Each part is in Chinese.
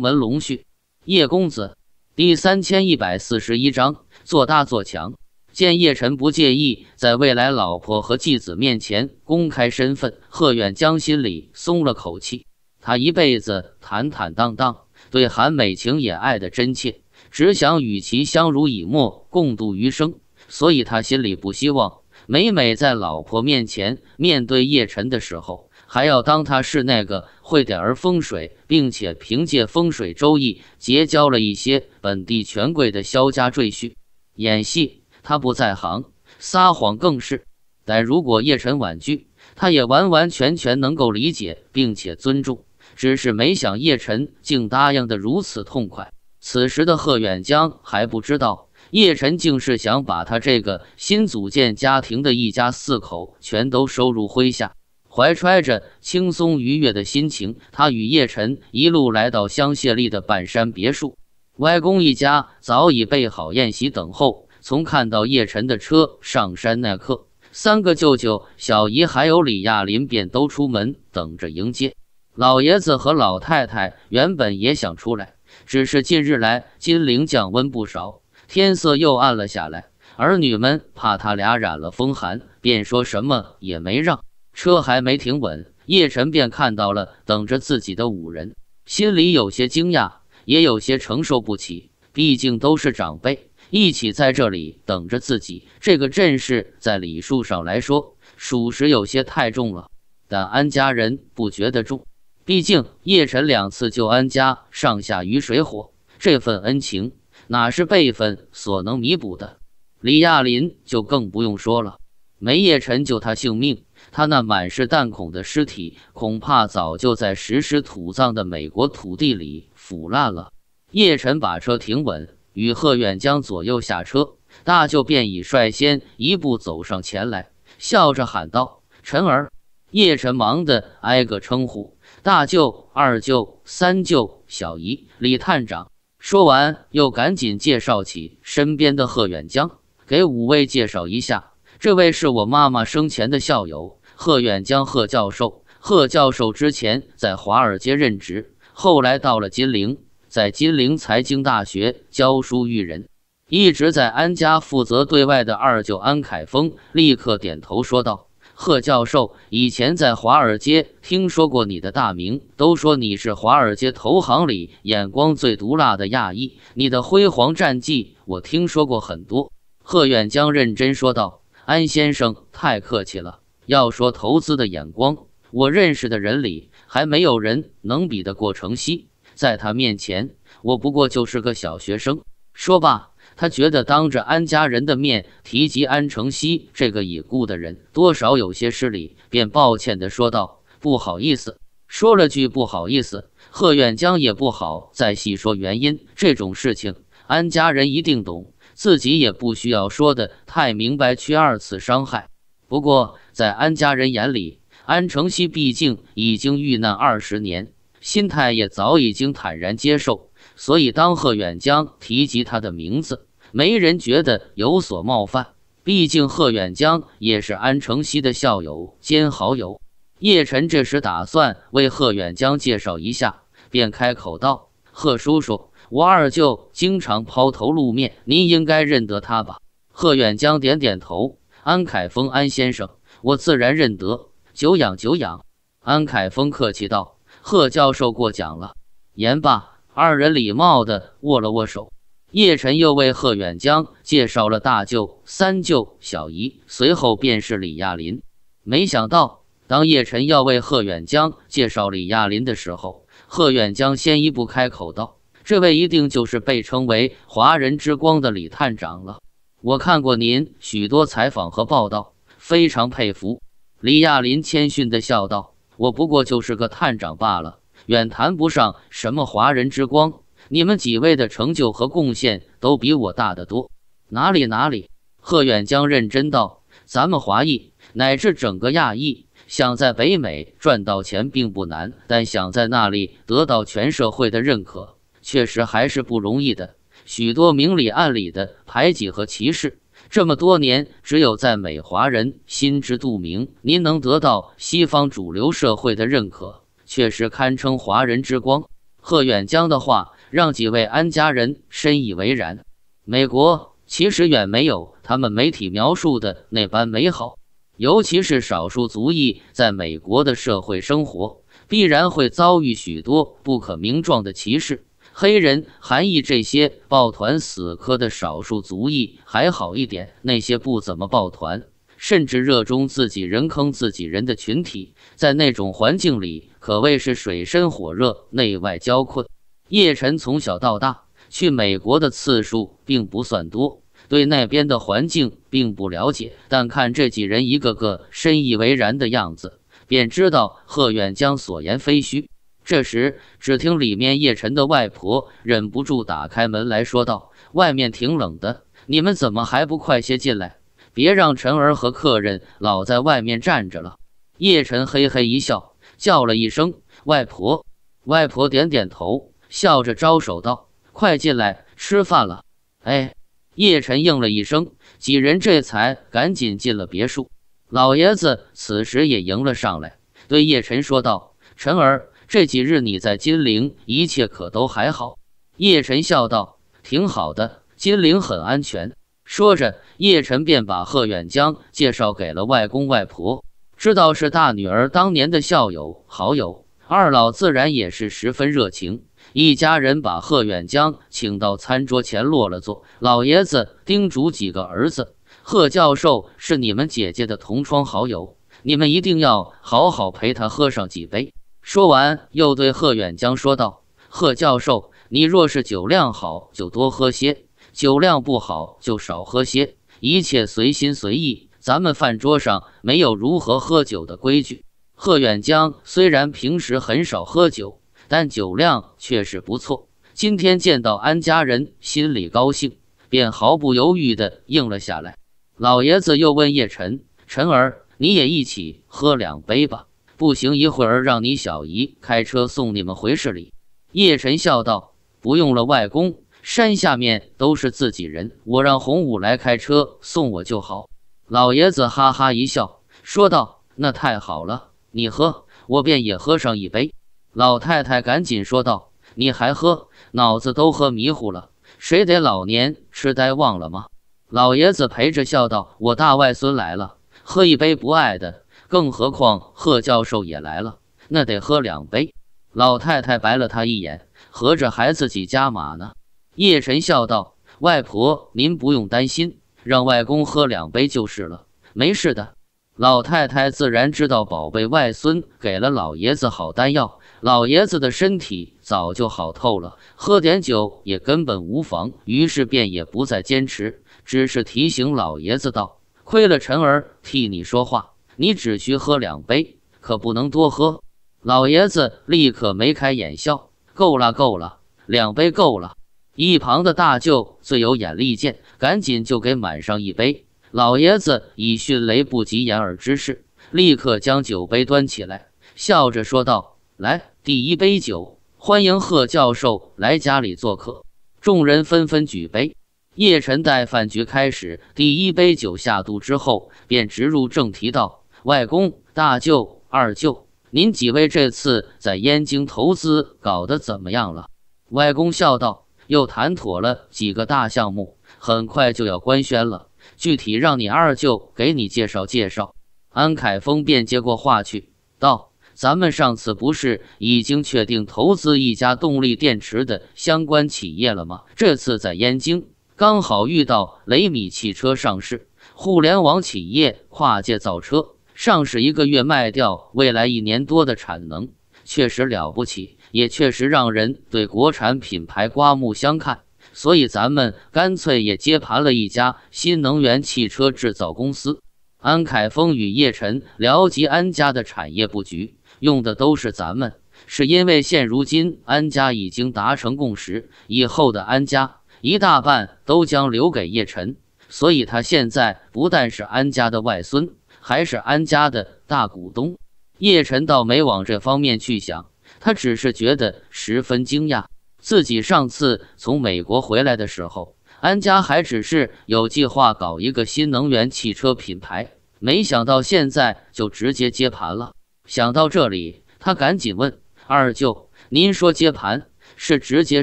文龙婿》，叶公子第三千一百四十一章：做大做强。见叶晨不介意在未来老婆和继子面前公开身份，贺远江心里松了口气。他一辈子坦坦荡荡，对韩美晴也爱的真切，只想与其相濡以沫，共度余生。所以，他心里不希望每每在老婆面前面对叶晨的时候，还要当他是那个。会点儿风水，并且凭借风水、周易结交了一些本地权贵的萧家赘婿。演戏他不在行，撒谎更是。但如果叶辰婉拒，他也完完全全能够理解并且尊重。只是没想叶辰竟答应得如此痛快。此时的贺远江还不知道，叶晨竟是想把他这个新组建家庭的一家四口全都收入麾下。怀揣着轻松愉悦的心情，他与叶晨一路来到香榭丽的半山别墅。外公一家早已备好宴席等候。从看到叶晨的车上山那刻，三个舅舅、小姨还有李亚林便都出门等着迎接。老爷子和老太太原本也想出来，只是近日来金陵降温不少，天色又暗了下来，儿女们怕他俩染了风寒，便说什么也没让。车还没停稳，叶晨便看到了等着自己的五人，心里有些惊讶，也有些承受不起。毕竟都是长辈，一起在这里等着自己，这个阵势在礼数上来说，属实有些太重了。但安家人不觉得重，毕竟叶晨两次救安家上下于水火，这份恩情哪是辈分所能弥补的？李亚林就更不用说了，没叶晨救他性命。他那满是弹孔的尸体，恐怕早就在实施土葬的美国土地里腐烂了。叶晨把车停稳，与贺远江左右下车，大舅便已率先一步走上前来，笑着喊道：“晨儿！”叶晨忙的挨个称呼大舅、二舅、三舅、小姨、李探长。说完，又赶紧介绍起身边的贺远江：“给五位介绍一下，这位是我妈妈生前的校友。”贺远江，贺教授，贺教授之前在华尔街任职，后来到了金陵，在金陵财经大学教书育人，一直在安家负责对外的二舅安凯峰立刻点头说道：“贺教授以前在华尔街听说过你的大名，都说你是华尔街投行里眼光最毒辣的亚裔，你的辉煌战绩我听说过很多。”贺远江认真说道：“安先生太客气了。”要说投资的眼光，我认识的人里还没有人能比得过程曦。在他面前，我不过就是个小学生。说罢，他觉得当着安家人的面提及安承曦这个已故的人，多少有些失礼，便抱歉地说道：“不好意思。”说了句“不好意思”，贺远江也不好再细说原因。这种事情，安家人一定懂，自己也不需要说的太明白，去二次伤害。不过。在安家人眼里，安承熙毕竟已经遇难二十年，心态也早已经坦然接受，所以当贺远江提及他的名字，没人觉得有所冒犯。毕竟贺远江也是安承熙的校友兼好友。叶晨这时打算为贺远江介绍一下，便开口道：“贺叔叔，我二舅经常抛头露面，您应该认得他吧？”贺远江点点头：“安凯峰，安先生。”我自然认得，久仰久仰。安凯峰客气道：“贺教授过奖了。”言罢，二人礼貌的握了握手。叶晨又为贺远江介绍了大舅、三舅、小姨，随后便是李亚林。没想到，当叶晨要为贺远江介绍李亚林的时候，贺远江先一步开口道：“这位一定就是被称为‘华人之光’的李探长了。我看过您许多采访和报道。”非常佩服，李亚林谦逊地笑道：“我不过就是个探长罢了，远谈不上什么华人之光。你们几位的成就和贡献都比我大得多。”哪里哪里，贺远江认真道：“咱们华裔乃至整个亚裔，想在北美赚到钱并不难，但想在那里得到全社会的认可，确实还是不容易的。许多明里暗里的排挤和歧视。”这么多年，只有在美华人心知肚明，您能得到西方主流社会的认可，确实堪称华人之光。贺远江的话让几位安家人深以为然。美国其实远没有他们媒体描述的那般美好，尤其是少数族裔在美国的社会生活，必然会遭遇许多不可名状的歧视。黑人、韩裔这些抱团死磕的少数族裔还好一点，那些不怎么抱团，甚至热衷自己人坑自己人的群体，在那种环境里可谓是水深火热、内外交困。叶晨从小到大去美国的次数并不算多，对那边的环境并不了解，但看这几人一个个深以为然的样子，便知道贺远江所言非虚。这时，只听里面叶晨的外婆忍不住打开门来说道：“外面挺冷的，你们怎么还不快些进来？别让晨儿和客人老在外面站着了。”叶晨嘿嘿一笑，叫了一声“外婆”。外婆点点头，笑着招手道：“快进来吃饭了。”哎，叶晨应了一声，几人这才赶紧进了别墅。老爷子此时也迎了上来，对叶晨说道：“晨儿。”这几日你在金陵，一切可都还好？叶晨笑道：“挺好的，金陵很安全。”说着，叶晨便把贺远江介绍给了外公外婆。知道是大女儿当年的校友好友，二老自然也是十分热情。一家人把贺远江请到餐桌前落了座。老爷子叮嘱几个儿子：“贺教授是你们姐姐的同窗好友，你们一定要好好陪他喝上几杯。”说完，又对贺远江说道：“贺教授，你若是酒量好，就多喝些；酒量不好，就少喝些。一切随心随意，咱们饭桌上没有如何喝酒的规矩。”贺远江虽然平时很少喝酒，但酒量却是不错。今天见到安家人，心里高兴，便毫不犹豫的应了下来。老爷子又问叶晨：“晨儿，你也一起喝两杯吧？”不行，一会儿让你小姨开车送你们回市里。”叶晨笑道，“不用了，外公，山下面都是自己人，我让洪武来开车送我就好。”老爷子哈哈一笑，说道：“那太好了，你喝，我便也喝上一杯。”老太太赶紧说道：“你还喝，脑子都喝迷糊了，谁得老年痴呆忘了吗？”老爷子陪着笑道：“我大外孙来了，喝一杯不爱的。”更何况贺教授也来了，那得喝两杯。老太太白了他一眼，合着还自己加码呢。叶晨笑道：“外婆，您不用担心，让外公喝两杯就是了，没事的。”老太太自然知道，宝贝外孙给了老爷子好丹药，老爷子的身体早就好透了，喝点酒也根本无妨。于是便也不再坚持，只是提醒老爷子道：“亏了晨儿替你说话。”你只需喝两杯，可不能多喝。老爷子立刻眉开眼笑：“够了，够了，两杯够了。”一旁的大舅最有眼力见，赶紧就给满上一杯。老爷子以迅雷不及掩耳之势，立刻将酒杯端起来，笑着说道：“来，第一杯酒，欢迎贺教授来家里做客。”众人纷纷举杯。叶晨待饭局开始，第一杯酒下肚之后，便直入正题道。外公、大舅、二舅，您几位这次在燕京投资搞得怎么样了？外公笑道：“又谈妥了几个大项目，很快就要官宣了。具体让你二舅给你介绍介绍。”安凯峰便接过话去道：“咱们上次不是已经确定投资一家动力电池的相关企业了吗？这次在燕京刚好遇到雷米汽车上市，互联网企业跨界造车。”上市一个月卖掉未来一年多的产能，确实了不起，也确实让人对国产品牌刮目相看。所以咱们干脆也接盘了一家新能源汽车制造公司。安凯峰与叶晨聊及安家的产业布局，用的都是咱们，是因为现如今安家已经达成共识，以后的安家一大半都将留给叶晨，所以他现在不但是安家的外孙。还是安家的大股东，叶晨倒没往这方面去想，他只是觉得十分惊讶。自己上次从美国回来的时候，安家还只是有计划搞一个新能源汽车品牌，没想到现在就直接接盘了。想到这里，他赶紧问二舅：“您说接盘是直接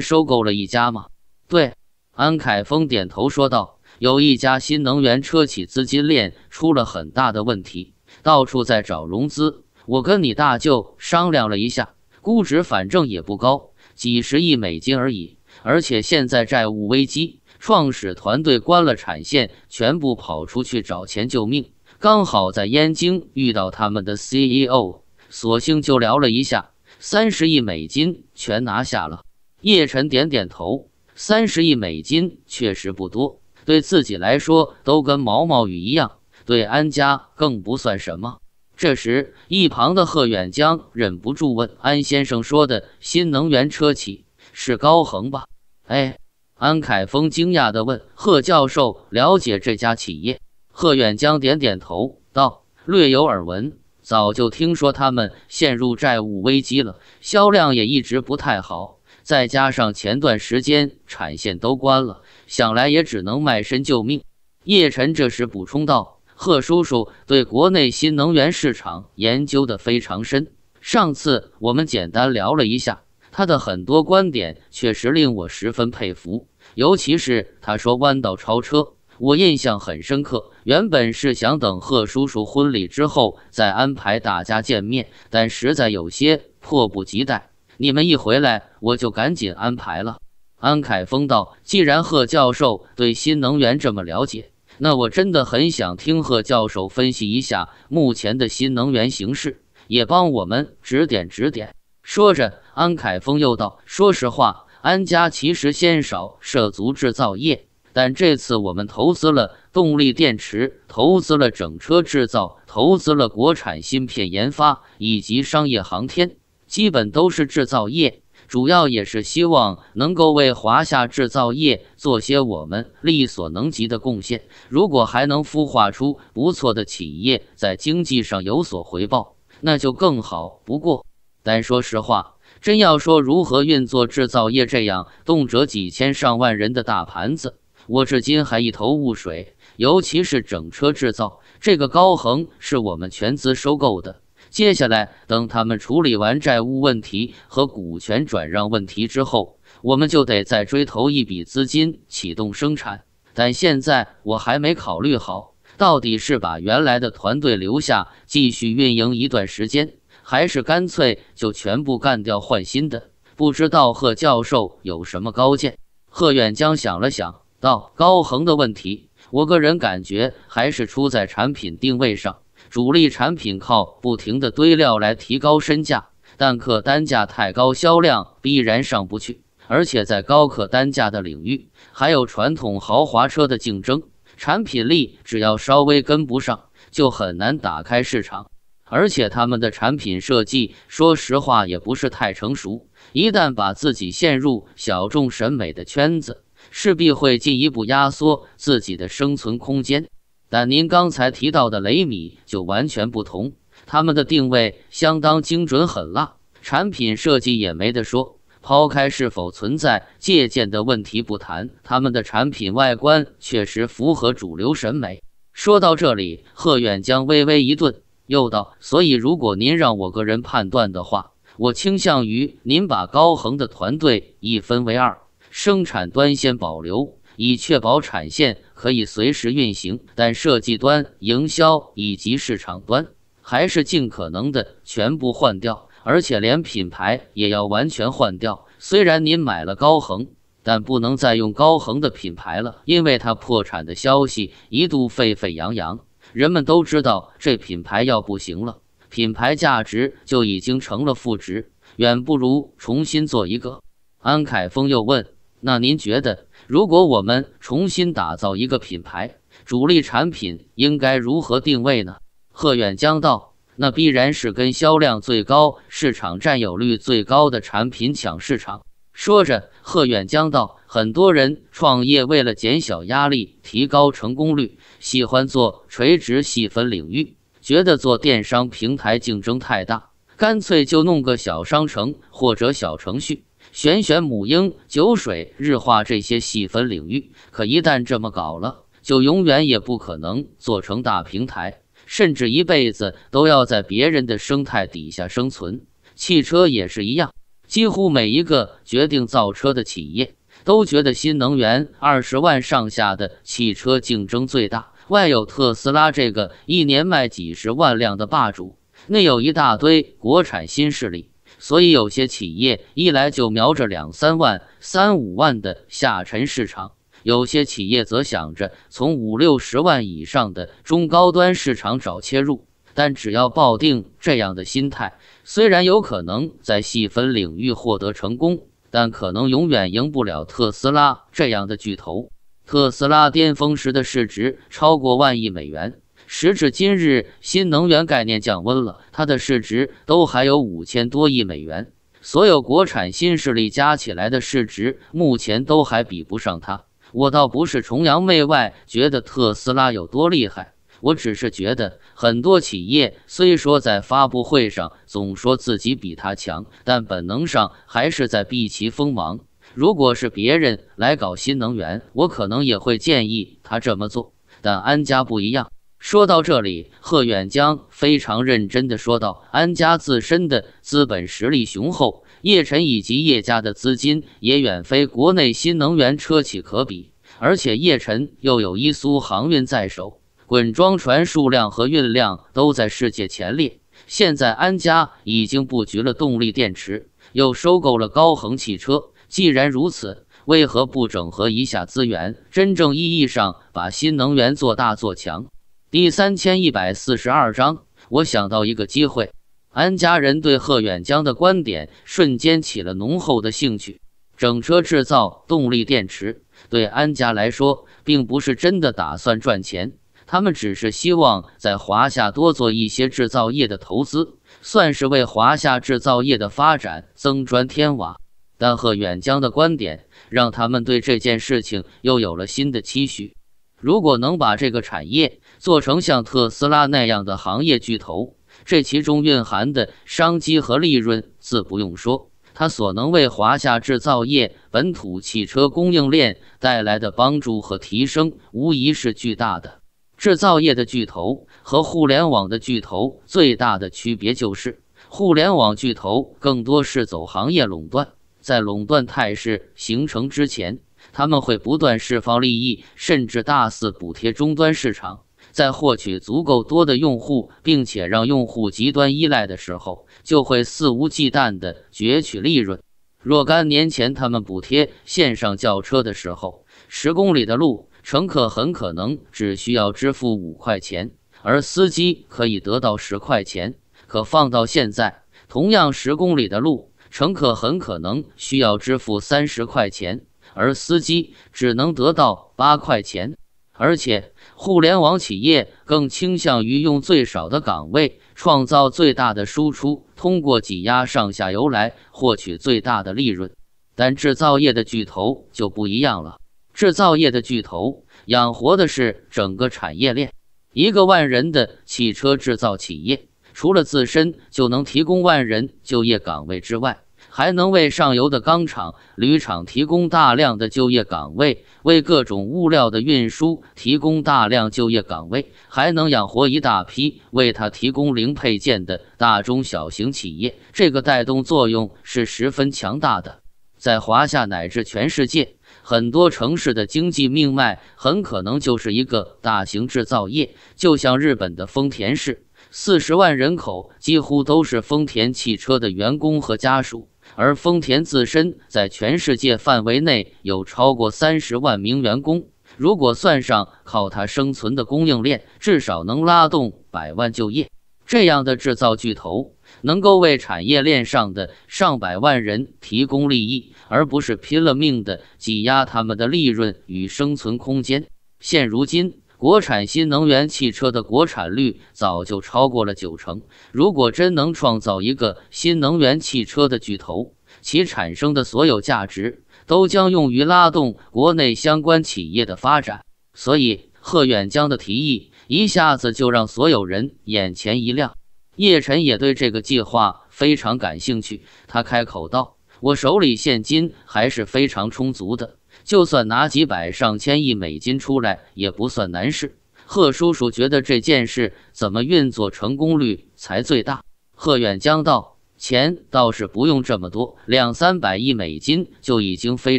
收购了一家吗？”对，安凯峰点头说道。有一家新能源车企资金链出了很大的问题，到处在找融资。我跟你大舅商量了一下，估值反正也不高，几十亿美金而已。而且现在债务危机，创始团队关了产线，全部跑出去找钱救命。刚好在燕京遇到他们的 CEO，索性就聊了一下，三十亿美金全拿下了。叶晨点点头，三十亿美金确实不多。对自己来说都跟毛毛雨一样，对安家更不算什么。这时，一旁的贺远江忍不住问：“安先生说的新能源车企是高恒吧？”哎，安凯峰惊讶地问：“贺教授了解这家企业？”贺远江点点头道：“略有耳闻，早就听说他们陷入债务危机了，销量也一直不太好，再加上前段时间产线都关了。”想来也只能卖身救命。叶晨这时补充道：“贺叔叔对国内新能源市场研究的非常深，上次我们简单聊了一下，他的很多观点确实令我十分佩服。尤其是他说弯道超车，我印象很深刻。原本是想等贺叔叔婚礼之后再安排大家见面，但实在有些迫不及待。你们一回来，我就赶紧安排了。”安凯峰道：“既然贺教授对新能源这么了解，那我真的很想听贺教授分析一下目前的新能源形势，也帮我们指点指点。”说着，安凯峰又道：“说实话，安家其实先少涉足制造业，但这次我们投资了动力电池，投资了整车制造，投资了国产芯片研发，以及商业航天，基本都是制造业。”主要也是希望能够为华夏制造业做些我们力所能及的贡献。如果还能孵化出不错的企业，在经济上有所回报，那就更好。不过，但说实话，真要说如何运作制造业这样动辄几千上万人的大盘子，我至今还一头雾水。尤其是整车制造，这个高恒是我们全资收购的。接下来，等他们处理完债务问题和股权转让问题之后，我们就得再追投一笔资金启动生产。但现在我还没考虑好，到底是把原来的团队留下继续运营一段时间，还是干脆就全部干掉换新的。不知道贺教授有什么高见？贺远江想了想，道：“高恒的问题，我个人感觉还是出在产品定位上。”主力产品靠不停的堆料来提高身价，但客单价太高，销量必然上不去。而且在高客单价的领域，还有传统豪华车的竞争，产品力只要稍微跟不上，就很难打开市场。而且他们的产品设计，说实话也不是太成熟，一旦把自己陷入小众审美的圈子，势必会进一步压缩自己的生存空间。但您刚才提到的雷米就完全不同，他们的定位相当精准狠辣，产品设计也没得说。抛开是否存在借鉴的问题不谈，他们的产品外观确实符合主流审美。说到这里，贺远将微微一顿，又道：“所以，如果您让我个人判断的话，我倾向于您把高恒的团队一分为二，生产端先保留。”以确保产线可以随时运行，但设计端、营销以及市场端还是尽可能的全部换掉，而且连品牌也要完全换掉。虽然您买了高恒，但不能再用高恒的品牌了，因为它破产的消息一度沸沸扬扬，人们都知道这品牌要不行了，品牌价值就已经成了负值，远不如重新做一个。安凯峰又问。那您觉得，如果我们重新打造一个品牌，主力产品应该如何定位呢？贺远江道：“那必然是跟销量最高、市场占有率最高的产品抢市场。”说着，贺远江道：“很多人创业为了减小压力、提高成功率，喜欢做垂直细分领域，觉得做电商平台竞争太大，干脆就弄个小商城或者小程序。”选选母婴、酒水、日化这些细分领域，可一旦这么搞了，就永远也不可能做成大平台，甚至一辈子都要在别人的生态底下生存。汽车也是一样，几乎每一个决定造车的企业都觉得，新能源二十万上下的汽车竞争最大，外有特斯拉这个一年卖几十万辆的霸主，内有一大堆国产新势力。所以，有些企业一来就瞄着两三万、三五万的下沉市场；有些企业则想着从五六十万以上的中高端市场找切入。但只要抱定这样的心态，虽然有可能在细分领域获得成功，但可能永远赢不了特斯拉这样的巨头。特斯拉巅峰时的市值超过万亿美元。时至今日，新能源概念降温了，它的市值都还有五千多亿美元，所有国产新势力加起来的市值目前都还比不上它。我倒不是崇洋媚外，觉得特斯拉有多厉害，我只是觉得很多企业虽说在发布会上总说自己比它强，但本能上还是在避其锋芒。如果是别人来搞新能源，我可能也会建议他这么做，但安家不一样。说到这里，贺远江非常认真地说道：“安家自身的资本实力雄厚，叶辰以及叶家的资金也远非国内新能源车企可比。而且叶辰又有一艘航运在手，滚装船数量和运量都在世界前列。现在安家已经布局了动力电池，又收购了高恒汽车。既然如此，为何不整合一下资源，真正意义上把新能源做大做强？”第三千一百四十二章，我想到一个机会。安家人对贺远江的观点瞬间起了浓厚的兴趣。整车制造、动力电池，对安家来说，并不是真的打算赚钱，他们只是希望在华夏多做一些制造业的投资，算是为华夏制造业的发展增砖添瓦。但贺远江的观点，让他们对这件事情又有了新的期许。如果能把这个产业做成像特斯拉那样的行业巨头，这其中蕴含的商机和利润自不用说，它所能为华夏制造业本土汽车供应链带来的帮助和提升，无疑是巨大的。制造业的巨头和互联网的巨头最大的区别就是，互联网巨头更多是走行业垄断，在垄断态势形成之前。他们会不断释放利益，甚至大肆补贴终端市场，在获取足够多的用户，并且让用户极端依赖的时候，就会肆无忌惮地攫取利润。若干年前，他们补贴线上轿车的时候，十公里的路，乘客很可能只需要支付五块钱，而司机可以得到十块钱。可放到现在，同样十公里的路，乘客很可能需要支付三十块钱。而司机只能得到八块钱，而且互联网企业更倾向于用最少的岗位创造最大的输出，通过挤压上下游来获取最大的利润。但制造业的巨头就不一样了，制造业的巨头养活的是整个产业链。一个万人的汽车制造企业，除了自身就能提供万人就业岗位之外。还能为上游的钢厂、铝厂提供大量的就业岗位，为各种物料的运输提供大量就业岗位，还能养活一大批为它提供零配件的大中小型企业。这个带动作用是十分强大的。在华夏乃至全世界，很多城市的经济命脉很可能就是一个大型制造业，就像日本的丰田市，四十万人口几乎都是丰田汽车的员工和家属。而丰田自身在全世界范围内有超过三十万名员工，如果算上靠它生存的供应链，至少能拉动百万就业。这样的制造巨头能够为产业链上的上百万人提供利益，而不是拼了命的挤压他们的利润与生存空间。现如今。国产新能源汽车的国产率早就超过了九成。如果真能创造一个新能源汽车的巨头，其产生的所有价值都将用于拉动国内相关企业的发展。所以，贺远江的提议一下子就让所有人眼前一亮。叶晨也对这个计划非常感兴趣，他开口道：“我手里现金还是非常充足的。”就算拿几百上千亿美金出来也不算难事。贺叔叔觉得这件事怎么运作成功率才最大？贺远江道：“钱倒是不用这么多，两三百亿美金就已经非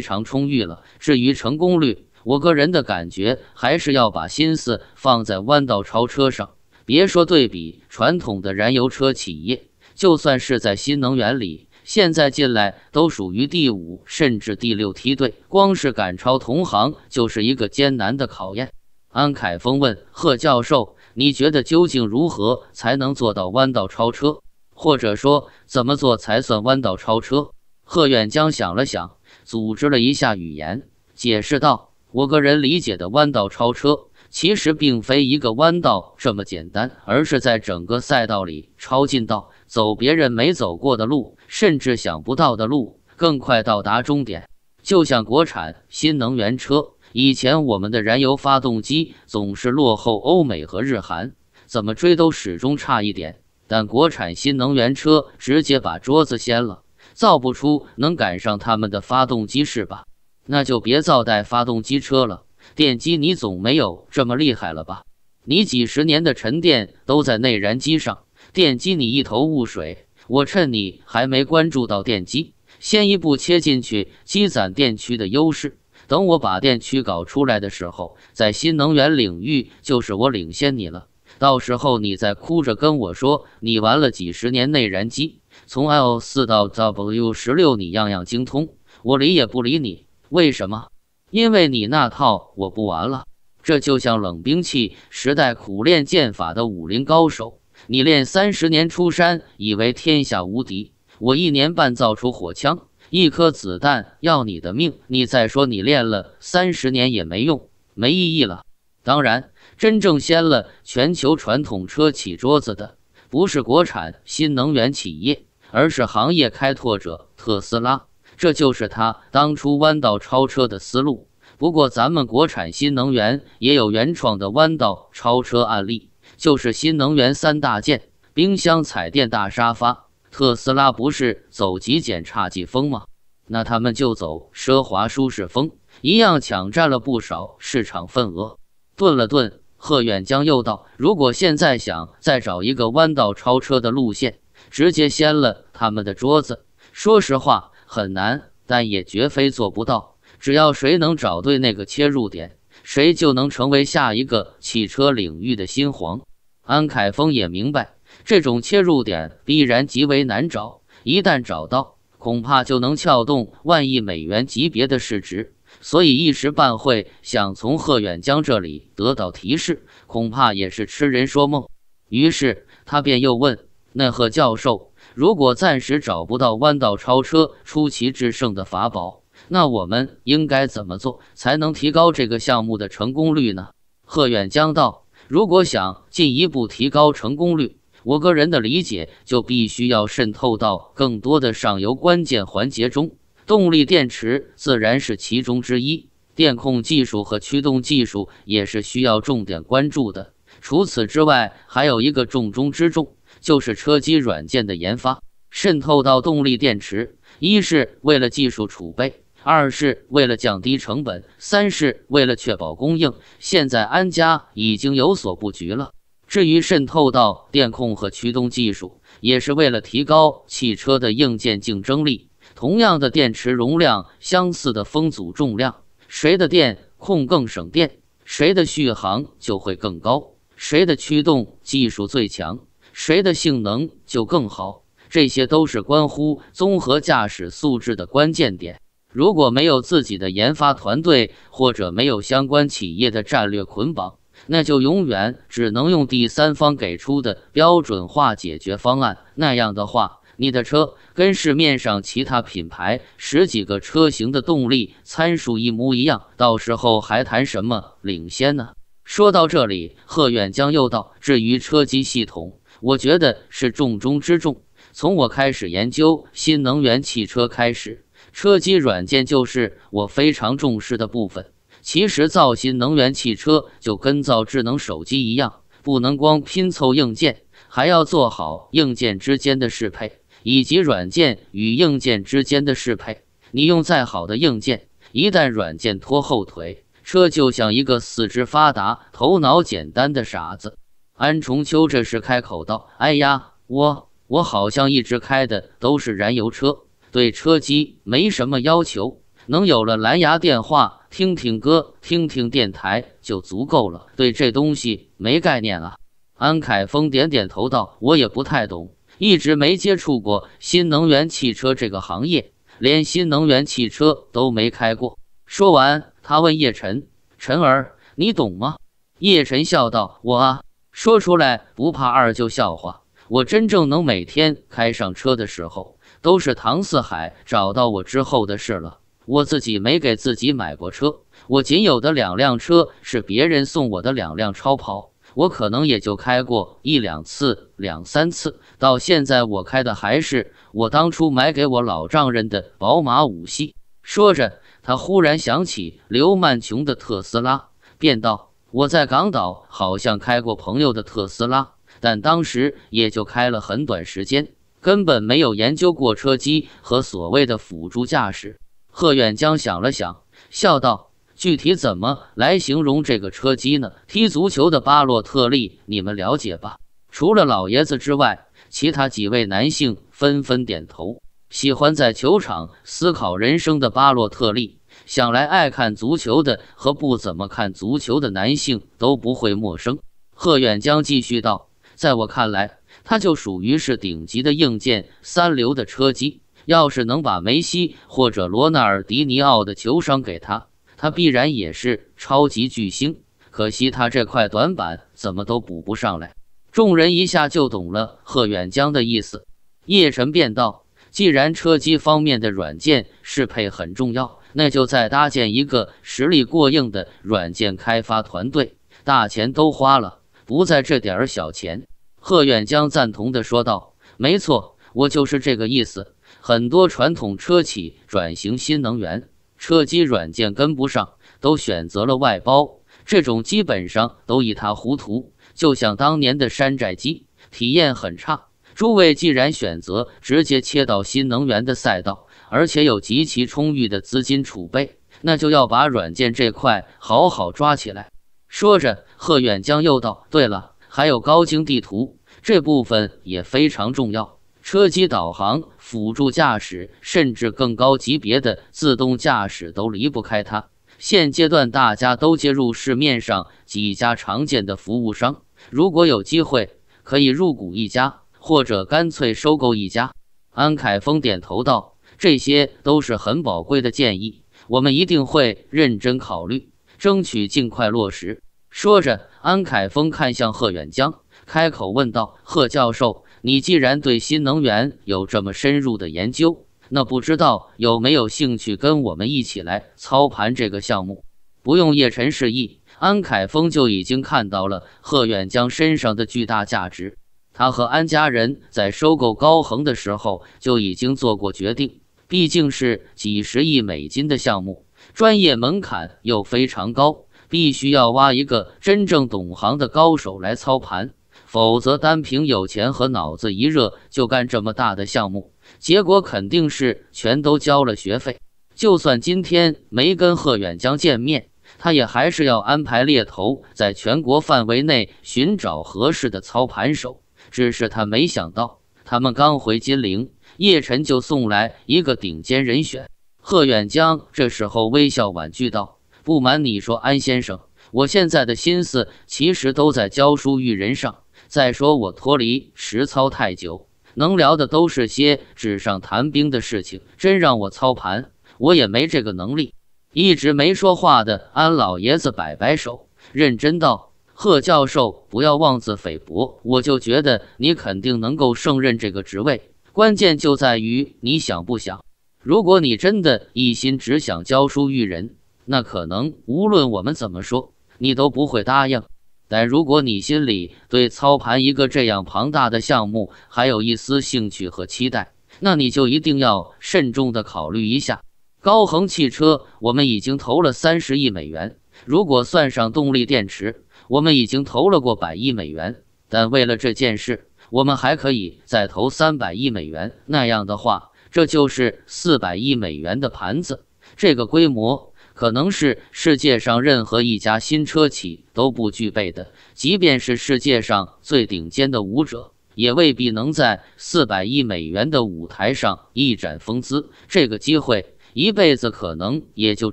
常充裕了。至于成功率，我个人的感觉还是要把心思放在弯道超车上。别说对比传统的燃油车企业，就算是在新能源里。”现在进来都属于第五甚至第六梯队，光是赶超同行就是一个艰难的考验。安凯峰问贺教授：“你觉得究竟如何才能做到弯道超车，或者说怎么做才算弯道超车？”贺远江想了想，组织了一下语言，解释道：“我个人理解的弯道超车。”其实并非一个弯道这么简单，而是在整个赛道里抄近道，走别人没走过的路，甚至想不到的路，更快到达终点。就像国产新能源车，以前我们的燃油发动机总是落后欧美和日韩，怎么追都始终差一点。但国产新能源车直接把桌子掀了，造不出能赶上他们的发动机是吧？那就别造带发动机车了。电机，你总没有这么厉害了吧？你几十年的沉淀都在内燃机上，电机你一头雾水。我趁你还没关注到电机，先一步切进去，积攒电驱的优势。等我把电驱搞出来的时候，在新能源领域就是我领先你了。到时候你再哭着跟我说你玩了几十年内燃机，从 L 四到 W 十六你样样精通，我理也不理你，为什么？因为你那套我不玩了，这就像冷兵器时代苦练剑法的武林高手，你练三十年出山，以为天下无敌。我一年半造出火枪，一颗子弹要你的命。你再说你练了三十年也没用，没意义了。当然，真正掀了全球传统车企桌子的，不是国产新能源企业，而是行业开拓者特斯拉。这就是他当初弯道超车的思路。不过，咱们国产新能源也有原创的弯道超车案例，就是新能源三大件——冰箱、彩电、大沙发。特斯拉不是走极简差寂风吗？那他们就走奢华舒适风，一样抢占了不少市场份额。顿了顿，贺远江又道：“如果现在想再找一个弯道超车的路线，直接掀了他们的桌子。”说实话。很难，但也绝非做不到。只要谁能找对那个切入点，谁就能成为下一个汽车领域的新皇。安凯峰也明白，这种切入点必然极为难找，一旦找到，恐怕就能撬动万亿美元级别的市值。所以，一时半会想从贺远江这里得到提示，恐怕也是痴人说梦。于是，他便又问那贺教授。如果暂时找不到弯道超车、出奇制胜的法宝，那我们应该怎么做才能提高这个项目的成功率呢？贺远江道：“如果想进一步提高成功率，我个人的理解就必须要渗透到更多的上游关键环节中，动力电池自然是其中之一，电控技术和驱动技术也是需要重点关注的。除此之外，还有一个重中之重。”就是车机软件的研发渗透到动力电池，一是为了技术储备，二是为了降低成本，三是为了确保供应。现在安家已经有所布局了。至于渗透到电控和驱动技术，也是为了提高汽车的硬件竞争力。同样的电池容量，相似的风阻重量，谁的电控更省电，谁的续航就会更高，谁的驱动技术最强。谁的性能就更好，这些都是关乎综合驾驶素质的关键点。如果没有自己的研发团队，或者没有相关企业的战略捆绑，那就永远只能用第三方给出的标准化解决方案。那样的话，你的车跟市面上其他品牌十几个车型的动力参数一模一样，到时候还谈什么领先呢？说到这里，贺远江又道：“至于车机系统。”我觉得是重中之重。从我开始研究新能源汽车开始，车机软件就是我非常重视的部分。其实造新能源汽车就跟造智能手机一样，不能光拼凑硬件，还要做好硬件之间的适配，以及软件与硬件之间的适配。你用再好的硬件，一旦软件拖后腿，车就像一个四肢发达、头脑简单的傻子。安重秋这时开口道：“哎呀，我我好像一直开的都是燃油车，对车机没什么要求，能有了蓝牙电话，听听歌，听听电台就足够了。对这东西没概念啊。”安凯峰点点头道：“我也不太懂，一直没接触过新能源汽车这个行业，连新能源汽车都没开过。”说完，他问叶晨：“晨儿，你懂吗？”叶晨笑道：“我啊。”说出来不怕二舅笑话，我真正能每天开上车的时候，都是唐四海找到我之后的事了。我自己没给自己买过车，我仅有的两辆车是别人送我的两辆超跑，我可能也就开过一两次、两三次。到现在，我开的还是我当初买给我老丈人的宝马五系。说着，他忽然想起刘曼琼的特斯拉，便道。我在港岛好像开过朋友的特斯拉，但当时也就开了很短时间，根本没有研究过车机和所谓的辅助驾驶。贺远江想了想，笑道：“具体怎么来形容这个车机呢？踢足球的巴洛特利，你们了解吧？”除了老爷子之外，其他几位男性纷纷点头。喜欢在球场思考人生的巴洛特利。想来，爱看足球的和不怎么看足球的男性都不会陌生。贺远江继续道：“在我看来，他就属于是顶级的硬件，三流的车机。要是能把梅西或者罗纳尔迪尼奥的球商给他，他必然也是超级巨星。可惜他这块短板怎么都补不上来。”众人一下就懂了贺远江的意思。叶晨便道：“既然车机方面的软件适配很重要。”那就再搭建一个实力过硬的软件开发团队，大钱都花了，不在这点儿小钱。”贺远江赞同地说道，“没错，我就是这个意思。很多传统车企转型新能源，车机软件跟不上，都选择了外包，这种基本上都一塌糊涂，就像当年的山寨机，体验很差。诸位既然选择直接切到新能源的赛道。”而且有极其充裕的资金储备，那就要把软件这块好好抓起来。说着，贺远江又道：“对了，还有高精地图这部分也非常重要，车机导航、辅助驾驶，甚至更高级别的自动驾驶都离不开它。现阶段大家都接入市面上几家常见的服务商，如果有机会，可以入股一家，或者干脆收购一家。”安凯峰点头道。这些都是很宝贵的建议，我们一定会认真考虑，争取尽快落实。说着，安凯峰看向贺远江，开口问道：“贺教授，你既然对新能源有这么深入的研究，那不知道有没有兴趣跟我们一起来操盘这个项目？”不用叶晨示意，安凯峰就已经看到了贺远江身上的巨大价值。他和安家人在收购高恒的时候就已经做过决定。毕竟是几十亿美金的项目，专业门槛又非常高，必须要挖一个真正懂行的高手来操盘，否则单凭有钱和脑子一热就干这么大的项目，结果肯定是全都交了学费。就算今天没跟贺远江见面，他也还是要安排猎头在全国范围内寻找合适的操盘手。只是他没想到，他们刚回金陵。叶晨就送来一个顶尖人选，贺远江这时候微笑婉拒道：“不瞒你说，安先生，我现在的心思其实都在教书育人上。再说我脱离实操太久，能聊的都是些纸上谈兵的事情。真让我操盘，我也没这个能力。”一直没说话的安老爷子摆摆手，认真道：“贺教授，不要妄自菲薄，我就觉得你肯定能够胜任这个职位。”关键就在于你想不想。如果你真的一心只想教书育人，那可能无论我们怎么说，你都不会答应。但如果你心里对操盘一个这样庞大的项目还有一丝兴趣和期待，那你就一定要慎重的考虑一下。高恒汽车，我们已经投了三十亿美元，如果算上动力电池，我们已经投了过百亿美元。但为了这件事，我们还可以再投三百亿美元，那样的话，这就是四百亿美元的盘子。这个规模可能是世界上任何一家新车企都不具备的。即便是世界上最顶尖的舞者，也未必能在四百亿美元的舞台上一展风姿。这个机会，一辈子可能也就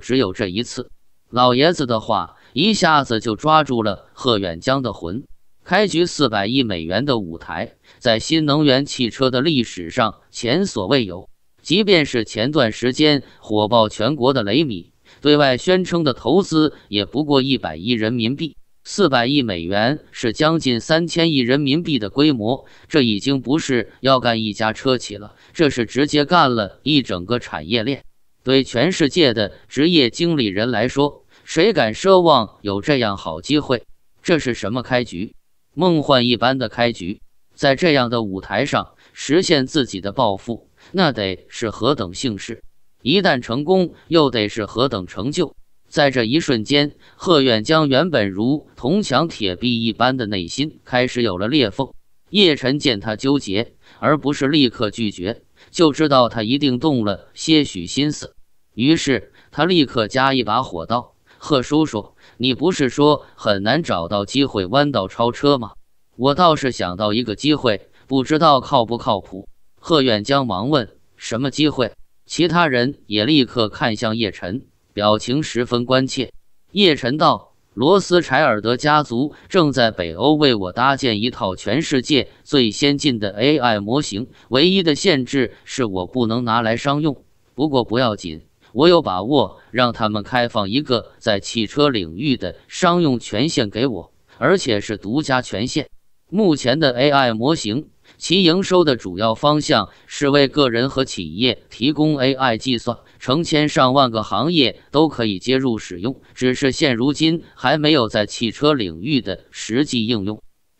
只有这一次。老爷子的话一下子就抓住了贺远江的魂。开局四百亿美元的舞台，在新能源汽车的历史上前所未有。即便是前段时间火爆全国的雷米对外宣称的投资，也不过一百亿人民币。四百亿美元是将近三千亿人民币的规模，这已经不是要干一家车企了，这是直接干了一整个产业链。对全世界的职业经理人来说，谁敢奢望有这样好机会？这是什么开局？梦幻一般的开局，在这样的舞台上实现自己的抱负，那得是何等幸事！一旦成功，又得是何等成就！在这一瞬间，贺远江原本如铜墙铁壁一般的内心开始有了裂缝。叶辰见他纠结，而不是立刻拒绝，就知道他一定动了些许心思，于是他立刻加一把火道。贺叔叔，你不是说很难找到机会弯道超车吗？我倒是想到一个机会，不知道靠不靠谱。贺远江忙问：“什么机会？”其他人也立刻看向叶辰，表情十分关切。叶晨道：“罗斯柴尔德家族正在北欧为我搭建一套全世界最先进的 AI 模型，唯一的限制是我不能拿来商用。不过不要紧。”我有把握让他们开放一个在汽车领域的商用权限给我，而且是独家权限。目前的 AI 模型，其营收的主要方向是为个人和企业提供 AI 计算，成千上万个行业都可以接入使用，只是现如今还没有在汽车领域的实际应用。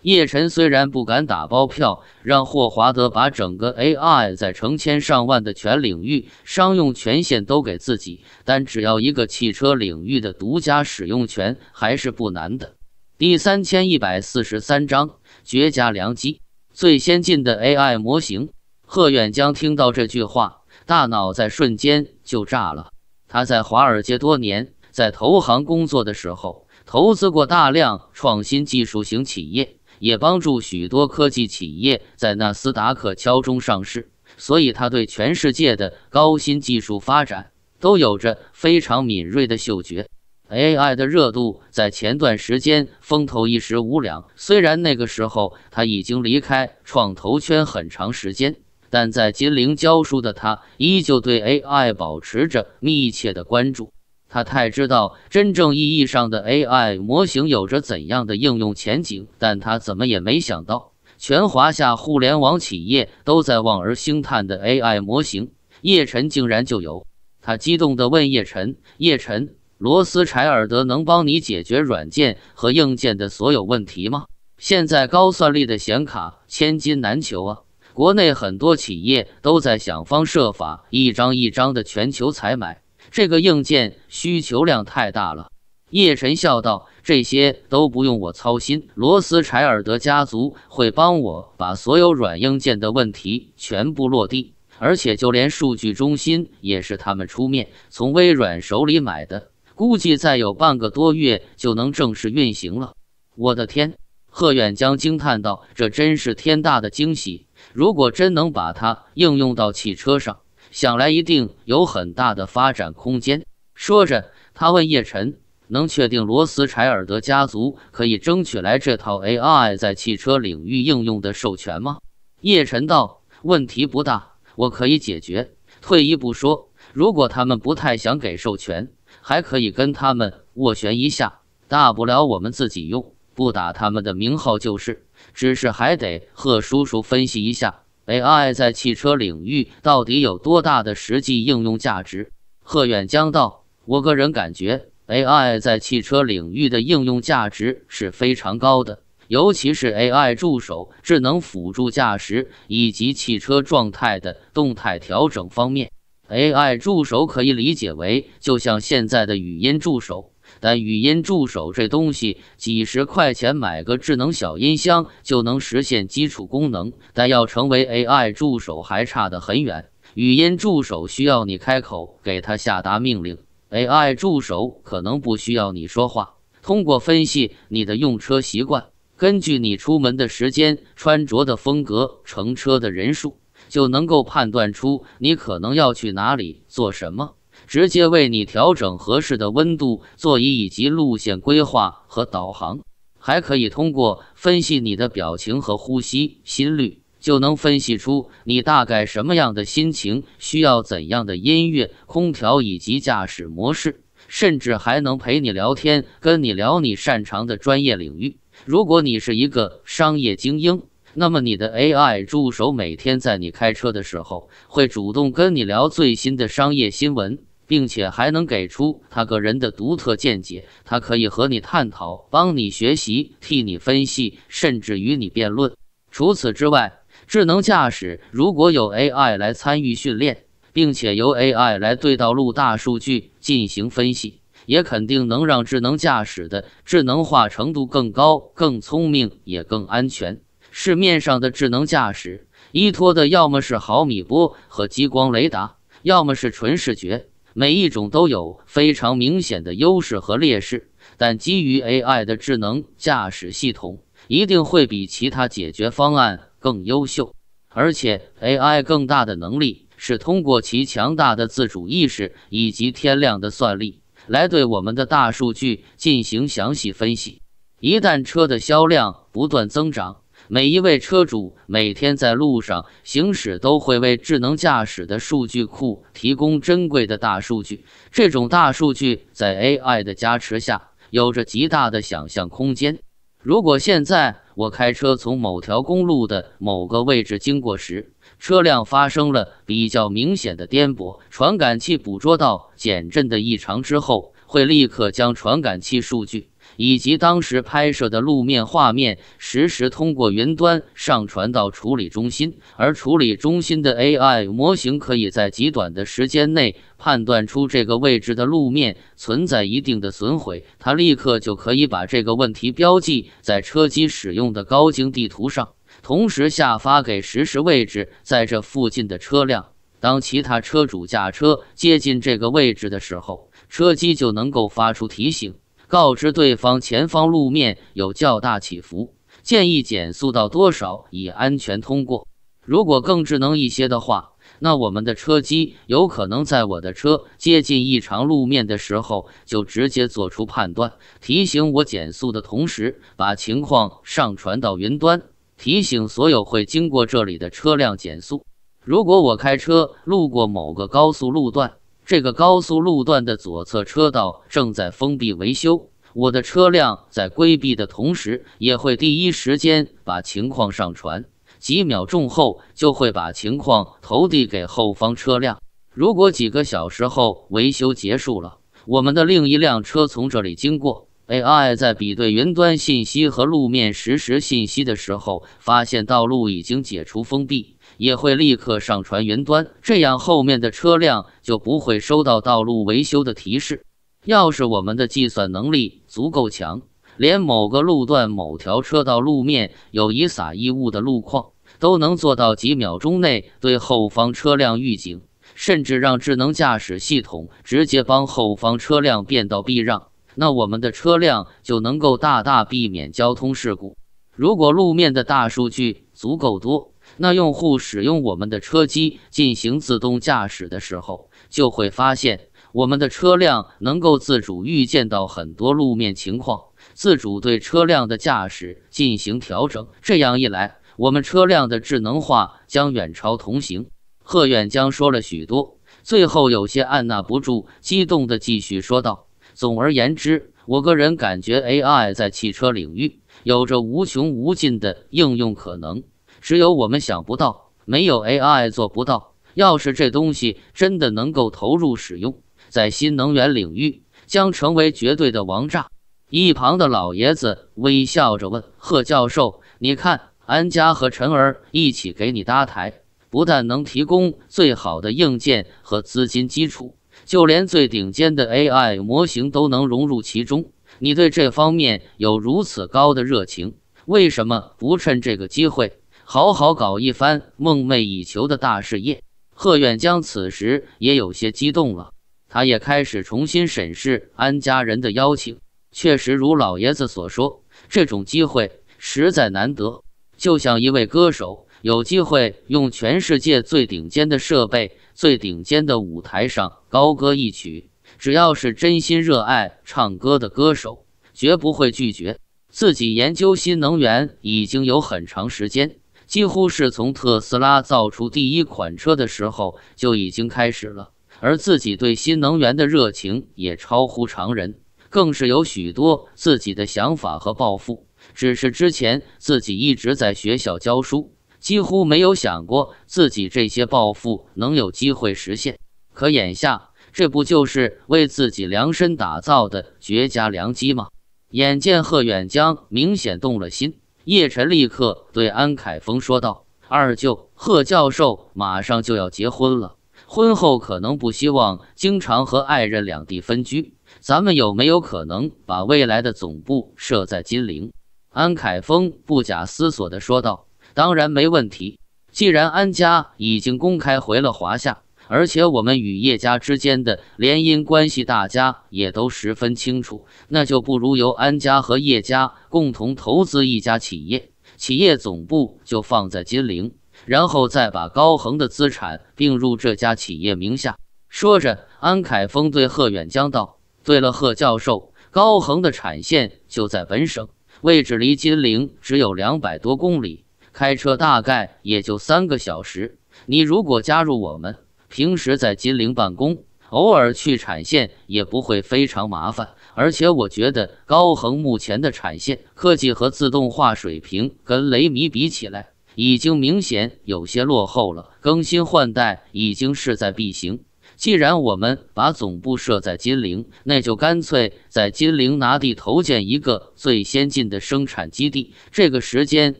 叶晨虽然不敢打包票，让霍华德把整个 AI 在成千上万的全领域商用权限都给自己，但只要一个汽车领域的独家使用权还是不难的。第三千一百四十三章绝佳良机，最先进的 AI 模型。贺远江听到这句话，大脑在瞬间就炸了。他在华尔街多年，在投行工作的时候，投资过大量创新技术型企业。也帮助许多科技企业在纳斯达克敲钟上市，所以他对全世界的高新技术发展都有着非常敏锐的嗅觉。AI 的热度在前段时间风头一时无两，虽然那个时候他已经离开创投圈很长时间，但在金陵教书的他依旧对 AI 保持着密切的关注。他太知道真正意义上的 AI 模型有着怎样的应用前景，但他怎么也没想到，全华夏互联网企业都在望而兴叹的 AI 模型，叶晨竟然就有。他激动地问叶晨：“叶晨，罗斯柴尔德能帮你解决软件和硬件的所有问题吗？现在高算力的显卡千金难求啊，国内很多企业都在想方设法一张一张的全球采买。”这个硬件需求量太大了，叶晨笑道：“这些都不用我操心，罗斯柴尔德家族会帮我把所有软硬件的问题全部落地，而且就连数据中心也是他们出面从微软手里买的，估计再有半个多月就能正式运行了。”我的天，贺远江惊叹道：“这真是天大的惊喜！如果真能把它应用到汽车上……”想来一定有很大的发展空间。说着，他问叶晨：“能确定罗斯柴尔德家族可以争取来这套 AI 在汽车领域应用的授权吗？”叶晨道：“问题不大，我可以解决。退一步说，如果他们不太想给授权，还可以跟他们斡旋一下。大不了我们自己用，不打他们的名号就是。只是还得贺叔叔分析一下。” AI 在汽车领域到底有多大的实际应用价值？贺远江道：“我个人感觉，AI 在汽车领域的应用价值是非常高的，尤其是 AI 助手、智能辅助驾驶以及汽车状态的动态调整方面。AI 助手可以理解为，就像现在的语音助手。”但语音助手这东西，几十块钱买个智能小音箱就能实现基础功能，但要成为 AI 助手还差得很远。语音助手需要你开口给他下达命令，AI 助手可能不需要你说话，通过分析你的用车习惯，根据你出门的时间、穿着的风格、乘车的人数，就能够判断出你可能要去哪里做什么。直接为你调整合适的温度、座椅以及路线规划和导航，还可以通过分析你的表情和呼吸、心率，就能分析出你大概什么样的心情，需要怎样的音乐、空调以及驾驶模式，甚至还能陪你聊天，跟你聊你擅长的专业领域。如果你是一个商业精英，那么你的 AI 助手每天在你开车的时候，会主动跟你聊最新的商业新闻。并且还能给出他个人的独特见解，他可以和你探讨，帮你学习，替你分析，甚至与你辩论。除此之外，智能驾驶如果有 AI 来参与训练，并且由 AI 来对道路大数据进行分析，也肯定能让智能驾驶的智能化程度更高、更聪明、也更安全。市面上的智能驾驶依托的要么是毫米波和激光雷达，要么是纯视觉。每一种都有非常明显的优势和劣势，但基于 AI 的智能驾驶系统一定会比其他解决方案更优秀。而且，AI 更大的能力是通过其强大的自主意识以及天量的算力来对我们的大数据进行详细分析。一旦车的销量不断增长，每一位车主每天在路上行驶，都会为智能驾驶的数据库提供珍贵的大数据。这种大数据在 AI 的加持下，有着极大的想象空间。如果现在我开车从某条公路的某个位置经过时，车辆发生了比较明显的颠簸，传感器捕捉到减震的异常之后，会立刻将传感器数据。以及当时拍摄的路面画面，实时通过云端上传到处理中心，而处理中心的 AI 模型可以在极短的时间内判断出这个位置的路面存在一定的损毁，它立刻就可以把这个问题标记在车机使用的高精地图上，同时下发给实时位置在这附近的车辆。当其他车主驾车接近这个位置的时候，车机就能够发出提醒。告知对方前方路面有较大起伏，建议减速到多少以安全通过。如果更智能一些的话，那我们的车机有可能在我的车接近异常路面的时候就直接做出判断，提醒我减速的同时把情况上传到云端，提醒所有会经过这里的车辆减速。如果我开车路过某个高速路段。这个高速路段的左侧车道正在封闭维修，我的车辆在规避的同时，也会第一时间把情况上传。几秒钟后，就会把情况投递给后方车辆。如果几个小时后维修结束了，我们的另一辆车从这里经过，AI 在比对云端信息和路面实时信息的时候，发现道路已经解除封闭。也会立刻上传云端，这样后面的车辆就不会收到道路维修的提示。要是我们的计算能力足够强，连某个路段某条车道路面有一撒异物的路况，都能做到几秒钟内对后方车辆预警，甚至让智能驾驶系统直接帮后方车辆变道避让，那我们的车辆就能够大大避免交通事故。如果路面的大数据足够多，那用户使用我们的车机进行自动驾驶的时候，就会发现我们的车辆能够自主预见到很多路面情况，自主对车辆的驾驶进行调整。这样一来，我们车辆的智能化将远超同行。贺远江说了许多，最后有些按捺不住，激动地继续说道：“总而言之，我个人感觉 AI 在汽车领域有着无穷无尽的应用可能。”只有我们想不到，没有 AI 做不到。要是这东西真的能够投入使用，在新能源领域将成为绝对的王炸。一旁的老爷子微笑着问贺教授：“你看，安家和陈儿一起给你搭台，不但能提供最好的硬件和资金基础，就连最顶尖的 AI 模型都能融入其中。你对这方面有如此高的热情，为什么不趁这个机会？”好好搞一番梦寐以求的大事业，贺远江此时也有些激动了。他也开始重新审视安家人的邀请，确实如老爷子所说，这种机会实在难得。就像一位歌手有机会用全世界最顶尖的设备、最顶尖的舞台上高歌一曲，只要是真心热爱唱歌的歌手，绝不会拒绝。自己研究新能源已经有很长时间。几乎是从特斯拉造出第一款车的时候就已经开始了，而自己对新能源的热情也超乎常人，更是有许多自己的想法和抱负。只是之前自己一直在学校教书，几乎没有想过自己这些抱负能有机会实现。可眼下，这不就是为自己量身打造的绝佳良机吗？眼见贺远江明显动了心。叶晨立刻对安凯峰说道：“二舅，贺教授马上就要结婚了，婚后可能不希望经常和爱人两地分居，咱们有没有可能把未来的总部设在金陵？”安凯峰不假思索的说道：“当然没问题，既然安家已经公开回了华夏。”而且我们与叶家之间的联姻关系，大家也都十分清楚。那就不如由安家和叶家共同投资一家企业，企业总部就放在金陵，然后再把高恒的资产并入这家企业名下。说着，安凯峰对贺远江道：“对了，贺教授，高恒的产线就在本省，位置离金陵只有两百多公里，开车大概也就三个小时。你如果加入我们。”平时在金陵办公，偶尔去产线也不会非常麻烦。而且我觉得高恒目前的产线科技和自动化水平跟雷米比起来，已经明显有些落后了，更新换代已经势在必行。既然我们把总部设在金陵，那就干脆在金陵拿地投建一个最先进的生产基地。这个时间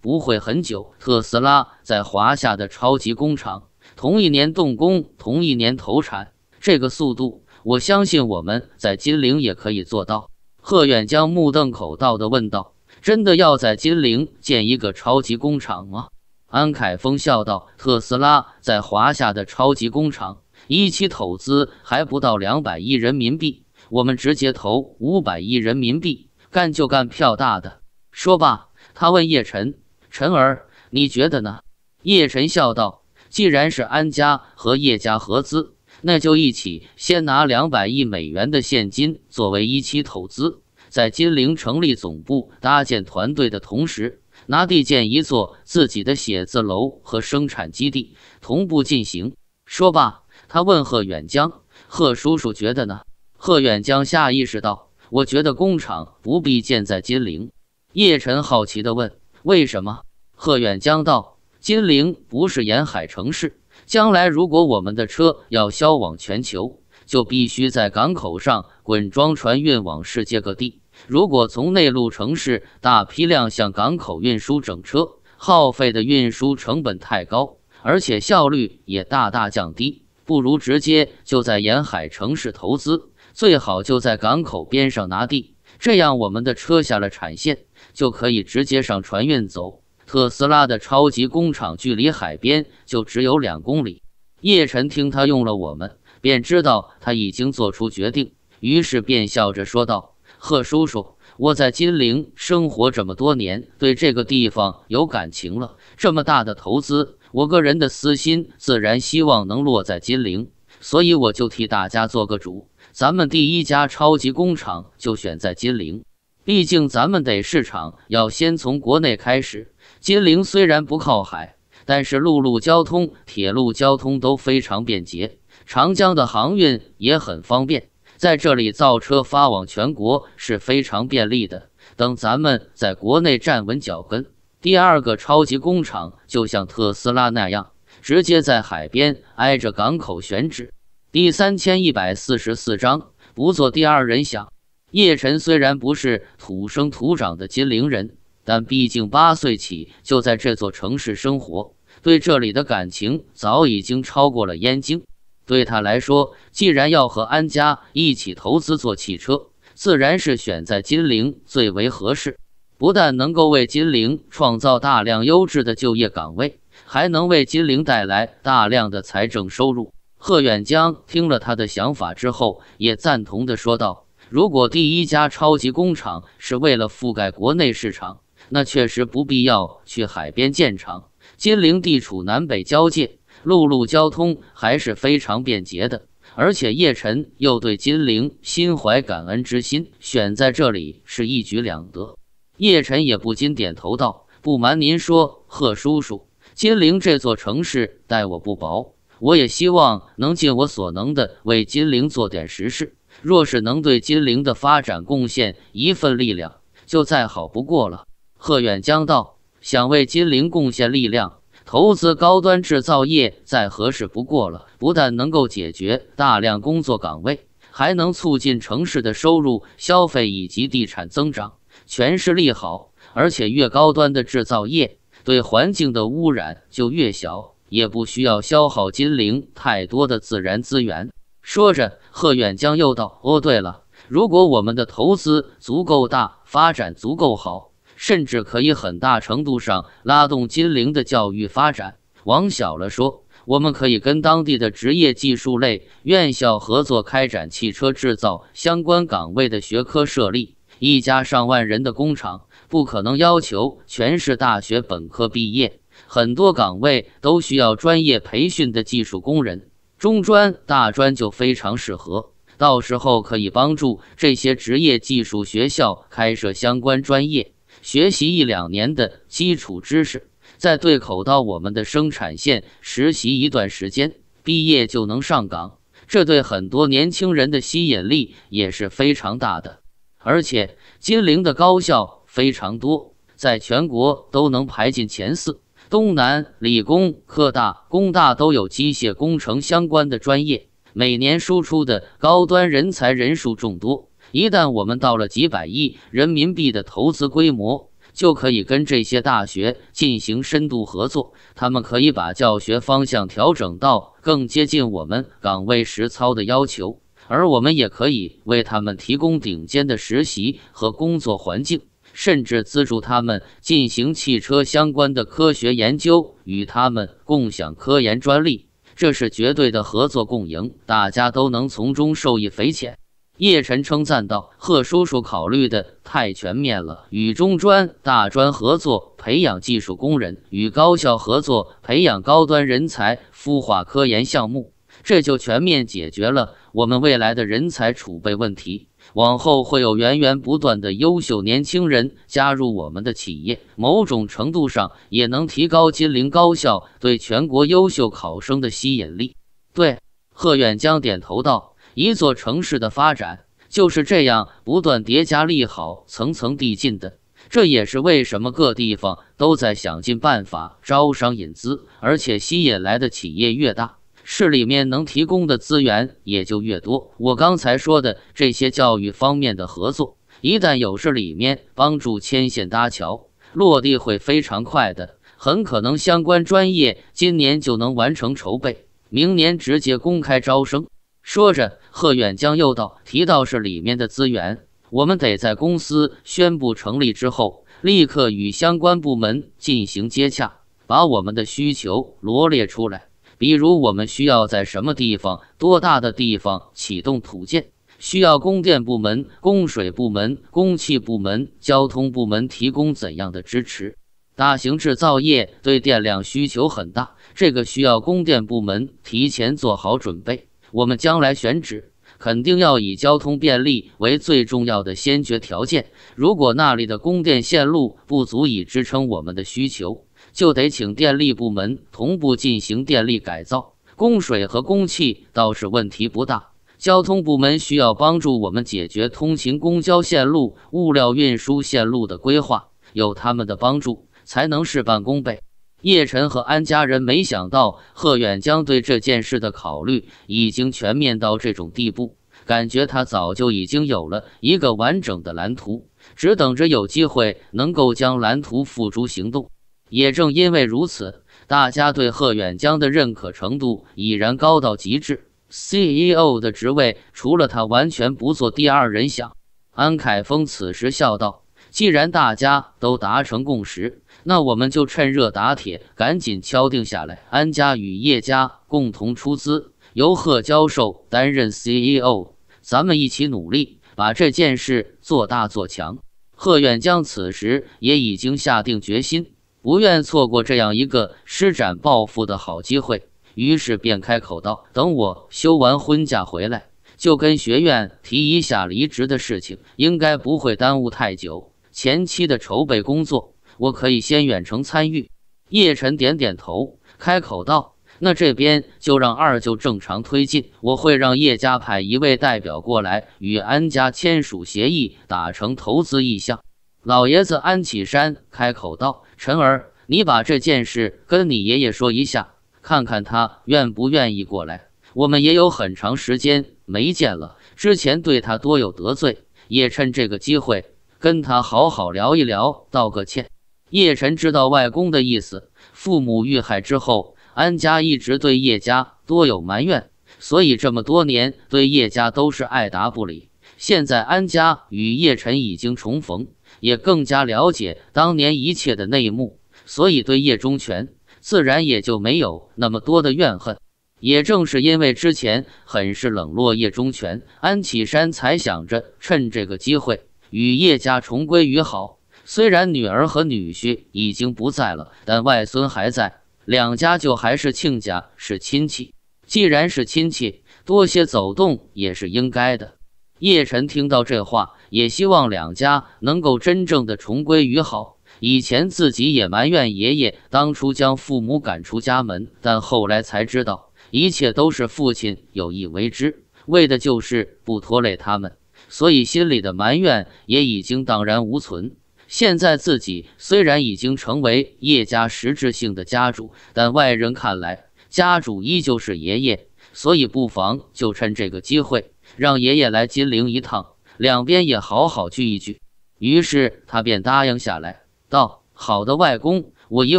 不会很久，特斯拉在华夏的超级工厂。同一年动工，同一年投产，这个速度，我相信我们在金陵也可以做到。”贺远江目瞪口呆地问道：“真的要在金陵建一个超级工厂吗？”安凯峰笑道：“特斯拉在华夏的超级工厂一期投资还不到两百亿人民币，我们直接投五百亿人民币，干就干票大的。”说罢，他问叶晨：“晨儿，你觉得呢？”叶晨笑道。既然是安家和叶家合资，那就一起先拿两百亿美元的现金作为一期投资，在金陵成立总部、搭建团队的同时，拿地建一座自己的写字楼和生产基地，同步进行。说罢，他问贺远江：“贺叔叔觉得呢？”贺远江下意识道：“我觉得工厂不必建在金陵。”叶晨好奇地问：“为什么？”贺远江道。金陵不是沿海城市，将来如果我们的车要销往全球，就必须在港口上滚装船运往世界各地。如果从内陆城市大批量向港口运输整车，耗费的运输成本太高，而且效率也大大降低，不如直接就在沿海城市投资，最好就在港口边上拿地，这样我们的车下了产线就可以直接上船运走。特斯拉的超级工厂距离海边就只有两公里。叶晨听他用了“我们”，便知道他已经做出决定，于是便笑着说道：“贺叔叔，我在金陵生活这么多年，对这个地方有感情了。这么大的投资，我个人的私心自然希望能落在金陵，所以我就替大家做个主，咱们第一家超级工厂就选在金陵。毕竟咱们得市场要先从国内开始。”金陵虽然不靠海，但是陆路交通、铁路交通都非常便捷，长江的航运也很方便，在这里造车发往全国是非常便利的。等咱们在国内站稳脚跟，第二个超级工厂就像特斯拉那样，直接在海边挨着港口选址。第三千一百四十四章，不做第二人想。叶辰虽然不是土生土长的金陵人。但毕竟八岁起就在这座城市生活，对这里的感情早已经超过了燕京。对他来说，既然要和安家一起投资做汽车，自然是选在金陵最为合适。不但能够为金陵创造大量优质的就业岗位，还能为金陵带来大量的财政收入。贺远江听了他的想法之后，也赞同的说道：“如果第一家超级工厂是为了覆盖国内市场。”那确实不必要去海边建厂。金陵地处南北交界，陆路交通还是非常便捷的。而且叶晨又对金陵心怀感恩之心，选在这里是一举两得。叶晨也不禁点头道：“不瞒您说，贺叔叔，金陵这座城市待我不薄，我也希望能尽我所能的为金陵做点实事。若是能对金陵的发展贡献一份力量，就再好不过了。”贺远江道：“想为金陵贡献力量，投资高端制造业再合适不过了。不但能够解决大量工作岗位，还能促进城市的收入、消费以及地产增长，全是利好。而且越高端的制造业，对环境的污染就越小，也不需要消耗金陵太多的自然资源。”说着，贺远江又道：“哦，对了，如果我们的投资足够大，发展足够好。”甚至可以很大程度上拉动金陵的教育发展。往小了说，我们可以跟当地的职业技术类院校合作，开展汽车制造相关岗位的学科设立。一家上万人的工厂不可能要求全是大学本科毕业，很多岗位都需要专业培训的技术工人，中专、大专就非常适合。到时候可以帮助这些职业技术学校开设相关专业。学习一两年的基础知识，再对口到我们的生产线实习一段时间，毕业就能上岗。这对很多年轻人的吸引力也是非常大的。而且，金陵的高校非常多，在全国都能排进前四。东南理工、科大、工大都有机械工程相关的专业，每年输出的高端人才人数众多。一旦我们到了几百亿人民币的投资规模，就可以跟这些大学进行深度合作。他们可以把教学方向调整到更接近我们岗位实操的要求，而我们也可以为他们提供顶尖的实习和工作环境，甚至资助他们进行汽车相关的科学研究，与他们共享科研专利。这是绝对的合作共赢，大家都能从中受益匪浅。叶晨称赞道：“贺叔叔考虑的太全面了，与中专、大专合作培养技术工人，与高校合作培养高端人才，孵化科研项目，这就全面解决了我们未来的人才储备问题。往后会有源源不断的优秀年轻人加入我们的企业，某种程度上也能提高金陵高校对全国优秀考生的吸引力。”对，贺远江点头道。一座城市的发展就是这样不断叠加利好、层层递进的。这也是为什么各地方都在想尽办法招商引资，而且吸引来的企业越大，市里面能提供的资源也就越多。我刚才说的这些教育方面的合作，一旦有市里面帮助牵线搭桥，落地会非常快的。很可能相关专业今年就能完成筹备，明年直接公开招生。说着，贺远江又道：“提到是里面的资源，我们得在公司宣布成立之后，立刻与相关部门进行接洽，把我们的需求罗列出来。比如，我们需要在什么地方、多大的地方启动土建，需要供电部门、供水部门、供气部门、交通部门提供怎样的支持？大型制造业对电量需求很大，这个需要供电部门提前做好准备。”我们将来选址肯定要以交通便利为最重要的先决条件。如果那里的供电线路不足以支撑我们的需求，就得请电力部门同步进行电力改造。供水和供气倒是问题不大，交通部门需要帮助我们解决通勤公交线路、物料运输线路的规划。有他们的帮助，才能事半功倍。叶辰和安家人没想到，贺远江对这件事的考虑已经全面到这种地步，感觉他早就已经有了一个完整的蓝图，只等着有机会能够将蓝图付诸行动。也正因为如此，大家对贺远江的认可程度已然高到极致。CEO 的职位，除了他，完全不做第二人想。安凯峰此时笑道：“既然大家都达成共识。”那我们就趁热打铁，赶紧敲定下来。安家与叶家共同出资，由贺教授担任 CEO，咱们一起努力，把这件事做大做强。贺远江此时也已经下定决心，不愿错过这样一个施展抱负的好机会，于是便开口道：“等我休完婚假回来，就跟学院提一下离职的事情，应该不会耽误太久。前期的筹备工作。”我可以先远程参与。叶晨点点头，开口道：“那这边就让二舅正常推进，我会让叶家派一位代表过来，与安家签署协议，达成投资意向。”老爷子安启山开口道：“陈儿，你把这件事跟你爷爷说一下，看看他愿不愿意过来。我们也有很长时间没见了，之前对他多有得罪，也趁这个机会跟他好好聊一聊，道个歉。”叶晨知道外公的意思，父母遇害之后，安家一直对叶家多有埋怨，所以这么多年对叶家都是爱答不理。现在安家与叶晨已经重逢，也更加了解当年一切的内幕，所以对叶忠全自然也就没有那么多的怨恨。也正是因为之前很是冷落叶忠全，安启山才想着趁这个机会与叶家重归于好。虽然女儿和女婿已经不在了，但外孙还在，两家就还是亲家，是亲戚。既然是亲戚，多些走动也是应该的。叶晨听到这话，也希望两家能够真正的重归于好。以前自己也埋怨爷爷当初将父母赶出家门，但后来才知道，一切都是父亲有意为之，为的就是不拖累他们，所以心里的埋怨也已经荡然无存。现在自己虽然已经成为叶家实质性的家主，但外人看来，家主依旧是爷爷。所以不妨就趁这个机会，让爷爷来金陵一趟，两边也好好聚一聚。于是他便答应下来，道：“好的，外公，我一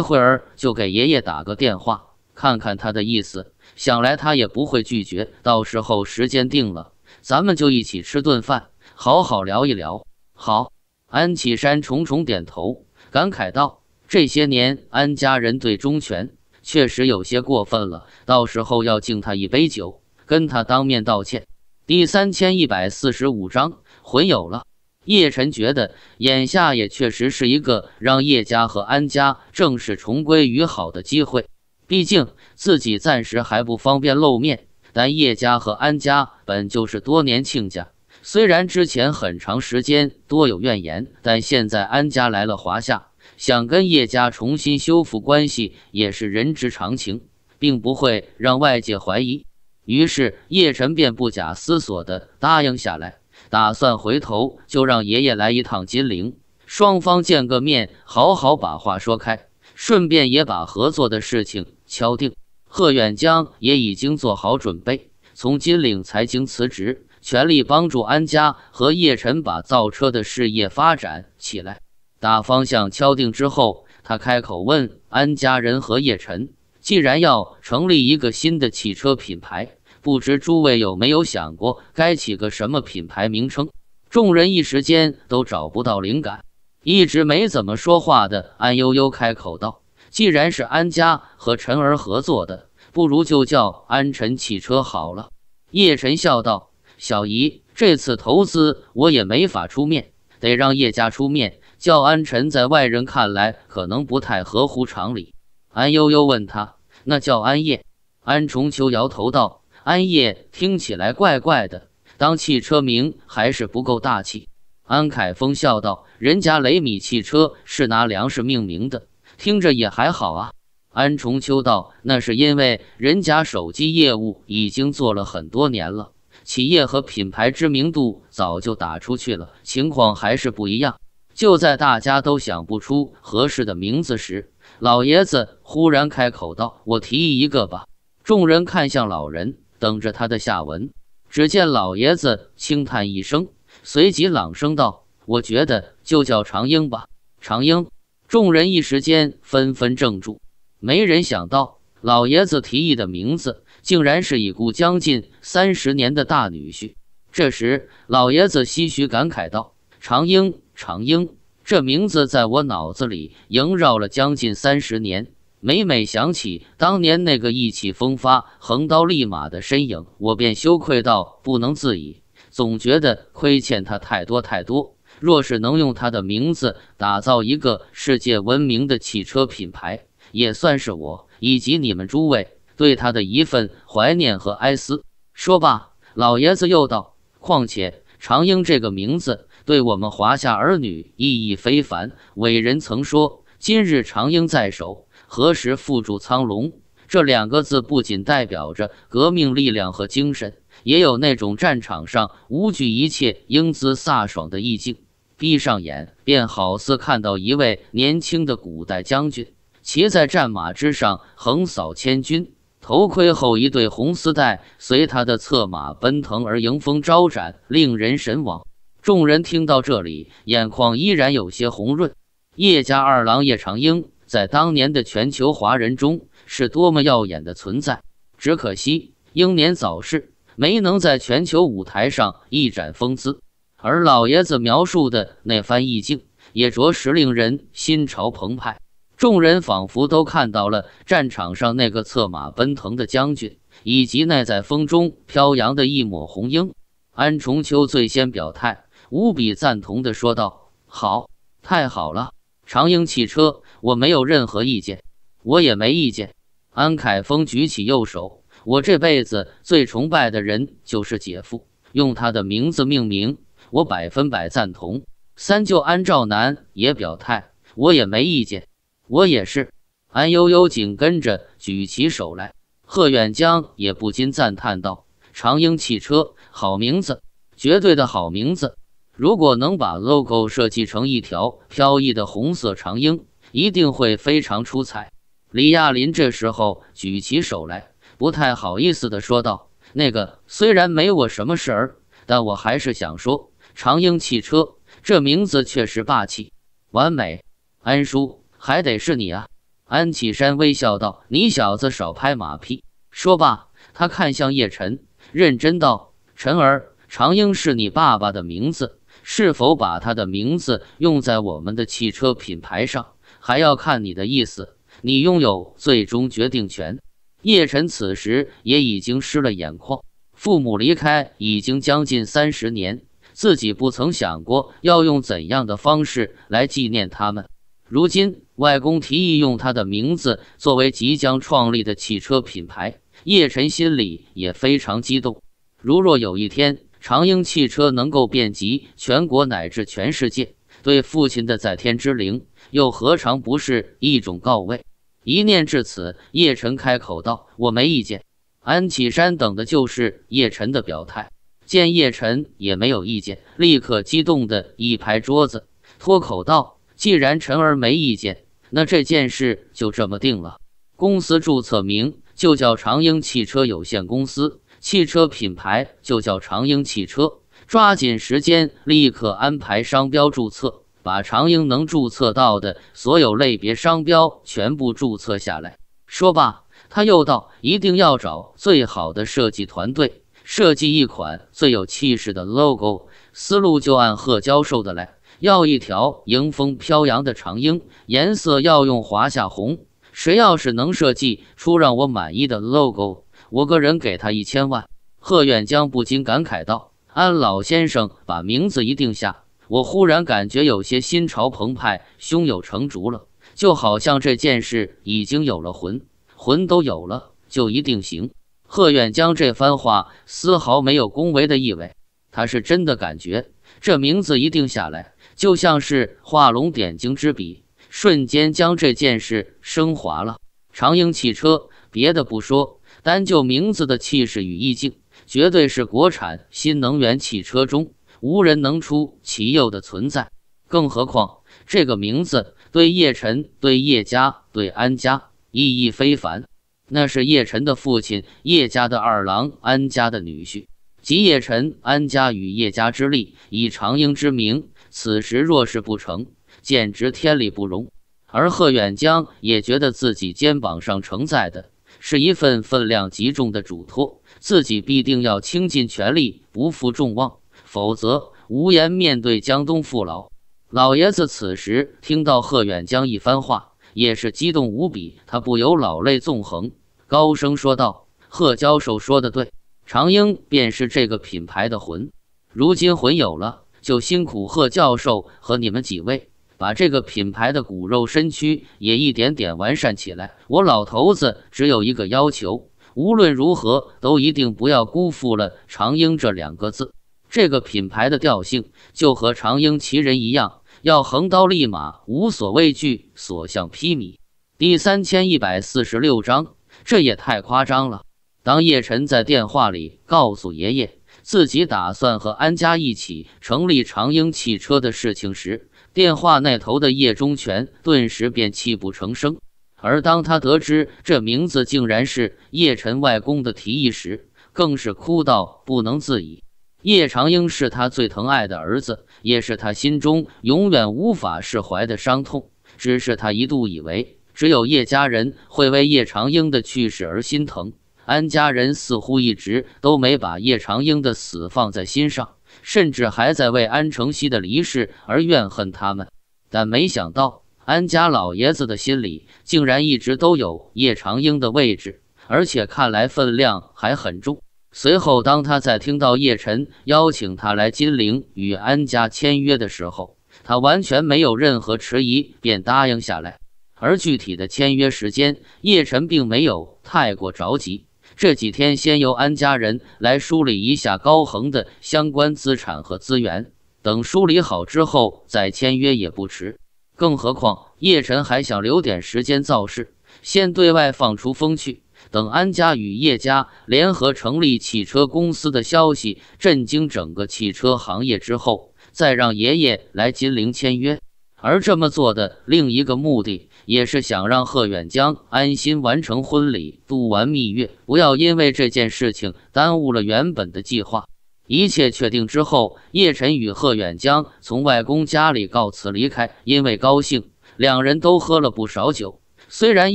会儿就给爷爷打个电话，看看他的意思。想来他也不会拒绝。到时候时间定了，咱们就一起吃顿饭，好好聊一聊。”好。安启山重重点头，感慨道：“这些年安家人对钟权确实有些过分了，到时候要敬他一杯酒，跟他当面道歉。”第三千一百四十五章魂有了。叶晨觉得眼下也确实是一个让叶家和安家正式重归于好的机会，毕竟自己暂时还不方便露面，但叶家和安家本就是多年亲家。虽然之前很长时间多有怨言，但现在安家来了华夏，想跟叶家重新修复关系也是人之常情，并不会让外界怀疑。于是叶晨便不假思索的答应下来，打算回头就让爷爷来一趟金陵，双方见个面，好好把话说开，顺便也把合作的事情敲定。贺远江也已经做好准备，从金陵财经辞职。全力帮助安家和叶晨把造车的事业发展起来。大方向敲定之后，他开口问安家人和叶晨：“既然要成立一个新的汽车品牌，不知诸位有没有想过该起个什么品牌名称？”众人一时间都找不到灵感，一直没怎么说话的安悠悠开口道：“既然是安家和陈儿合作的，不如就叫安晨汽车好了。”叶晨笑道。小姨，这次投资我也没法出面，得让叶家出面叫安晨。在外人看来，可能不太合乎常理。安悠悠问他：“那叫安叶？”安重秋摇头道：“安叶听起来怪怪的，当汽车名还是不够大气。”安凯峰笑道：“人家雷米汽车是拿粮食命名的，听着也还好啊。”安重秋道：“那是因为人家手机业务已经做了很多年了。”企业和品牌知名度早就打出去了，情况还是不一样。就在大家都想不出合适的名字时，老爷子忽然开口道：“我提议一个吧。”众人看向老人，等着他的下文。只见老爷子轻叹一声，随即朗声道：“我觉得就叫长英吧。”长英，众人一时间纷纷怔住，没人想到老爷子提议的名字。竟然是已故将近三十年的大女婿。这时，老爷子唏嘘感慨道：“长英，长英，这名字在我脑子里萦绕了将近三十年。每每想起当年那个意气风发、横刀立马的身影，我便羞愧到不能自已。总觉得亏欠他太多太多。若是能用他的名字打造一个世界闻名的汽车品牌，也算是我以及你们诸位。”对他的一份怀念和哀思。说罢，老爷子又道：“况且，长英这个名字对我们华夏儿女意义非凡。伟人曾说：‘今日长英在手，何时缚住苍龙？’这两个字不仅代表着革命力量和精神，也有那种战场上无惧一切、英姿飒爽的意境。闭上眼，便好似看到一位年轻的古代将军骑在战马之上，横扫千军。”头盔后一对红丝带随他的策马奔腾而迎风招展，令人神往。众人听到这里，眼眶依然有些红润。叶家二郎叶长英在当年的全球华人中是多么耀眼的存在，只可惜英年早逝，没能在全球舞台上一展风姿。而老爷子描述的那番意境，也着实令人心潮澎湃。众人仿佛都看到了战场上那个策马奔腾的将军，以及那在风中飘扬的一抹红缨。安重秋最先表态，无比赞同地说道：“好，太好了！”长缨汽车，我没有任何意见，我也没意见。安凯峰举起右手：“我这辈子最崇拜的人就是姐夫，用他的名字命名，我百分百赞同。”三舅安兆南也表态：“我也没意见。”我也是，安悠悠紧跟着举起手来。贺远江也不禁赞叹道：“长鹰汽车，好名字，绝对的好名字。如果能把 logo 设计成一条飘逸的红色长鹰，一定会非常出彩。”李亚林这时候举起手来，不太好意思的说道：“那个虽然没我什么事儿，但我还是想说，长鹰汽车这名字确实霸气，完美，安叔。”还得是你啊，安启山微笑道：“你小子少拍马屁。”说罢，他看向叶晨，认真道：“晨儿，常英是你爸爸的名字，是否把他的名字用在我们的汽车品牌上，还要看你的意思，你拥有最终决定权。”叶晨此时也已经湿了眼眶，父母离开已经将近三十年，自己不曾想过要用怎样的方式来纪念他们，如今。外公提议用他的名字作为即将创立的汽车品牌，叶晨心里也非常激动。如若有一天长鹰汽车能够遍及全国乃至全世界，对父亲的在天之灵又何尝不是一种告慰？一念至此，叶晨开口道：“我没意见。”安启山等的就是叶晨的表态，见叶晨也没有意见，立刻激动的一拍桌子，脱口道：“既然晨儿没意见。”那这件事就这么定了，公司注册名就叫长鹰汽车有限公司，汽车品牌就叫长鹰汽车。抓紧时间，立刻安排商标注册，把长鹰能注册到的所有类别商标全部注册下来。说罢，他又道：“一定要找最好的设计团队，设计一款最有气势的 logo。思路就按贺教授的来。”要一条迎风飘扬的长缨，颜色要用华夏红。谁要是能设计出让我满意的 logo，我个人给他一千万。贺远江不禁感慨道：“安老先生把名字一定下，我忽然感觉有些心潮澎湃，胸有成竹了，就好像这件事已经有了魂，魂都有了，就一定行。”贺远江这番话丝毫没有恭维的意味，他是真的感觉这名字一定下来。就像是画龙点睛之笔，瞬间将这件事升华了。长鹰汽车，别的不说，单就名字的气势与意境，绝对是国产新能源汽车中无人能出其右的存在。更何况，这个名字对叶晨、对叶家、对安家意义非凡。那是叶晨的父亲、叶家的二郎、安家的女婿，集叶晨、安家与叶家之力，以长英之名。此时若是不成，简直天理不容。而贺远江也觉得自己肩膀上承载的是一份分量极重的嘱托，自己必定要倾尽全力，不负众望，否则无颜面对江东父老。老爷子此时听到贺远江一番话，也是激动无比，他不由老泪纵横，高声说道：“贺教授说的对，长英便是这个品牌的魂，如今魂有了。”就辛苦贺教授和你们几位把这个品牌的骨肉身躯也一点点完善起来。我老头子只有一个要求，无论如何都一定不要辜负了“长英”这两个字。这个品牌的调性就和长英其人一样，要横刀立马，无所畏惧，所向披靡。第三千一百四十六章，这也太夸张了。当叶晨在电话里告诉爷爷。自己打算和安家一起成立长英汽车的事情时，电话那头的叶忠全顿时便泣不成声；而当他得知这名字竟然是叶晨外公的提议时，更是哭到不能自已。叶长英是他最疼爱的儿子，也是他心中永远无法释怀的伤痛。只是他一度以为，只有叶家人会为叶长英的去世而心疼。安家人似乎一直都没把叶长英的死放在心上，甚至还在为安承熙的离世而怨恨他们。但没想到，安家老爷子的心里竟然一直都有叶长英的位置，而且看来分量还很重。随后，当他在听到叶晨邀请他来金陵与安家签约的时候，他完全没有任何迟疑，便答应下来。而具体的签约时间，叶晨并没有太过着急。这几天先由安家人来梳理一下高恒的相关资产和资源，等梳理好之后再签约也不迟。更何况叶晨还想留点时间造势，先对外放出风去，等安家与叶家联合成立汽车公司的消息震惊整个汽车行业之后，再让爷爷来金陵签约。而这么做的另一个目的。也是想让贺远江安心完成婚礼、度完蜜月，不要因为这件事情耽误了原本的计划。一切确定之后，叶晨与贺远江从外公家里告辞离开。因为高兴，两人都喝了不少酒。虽然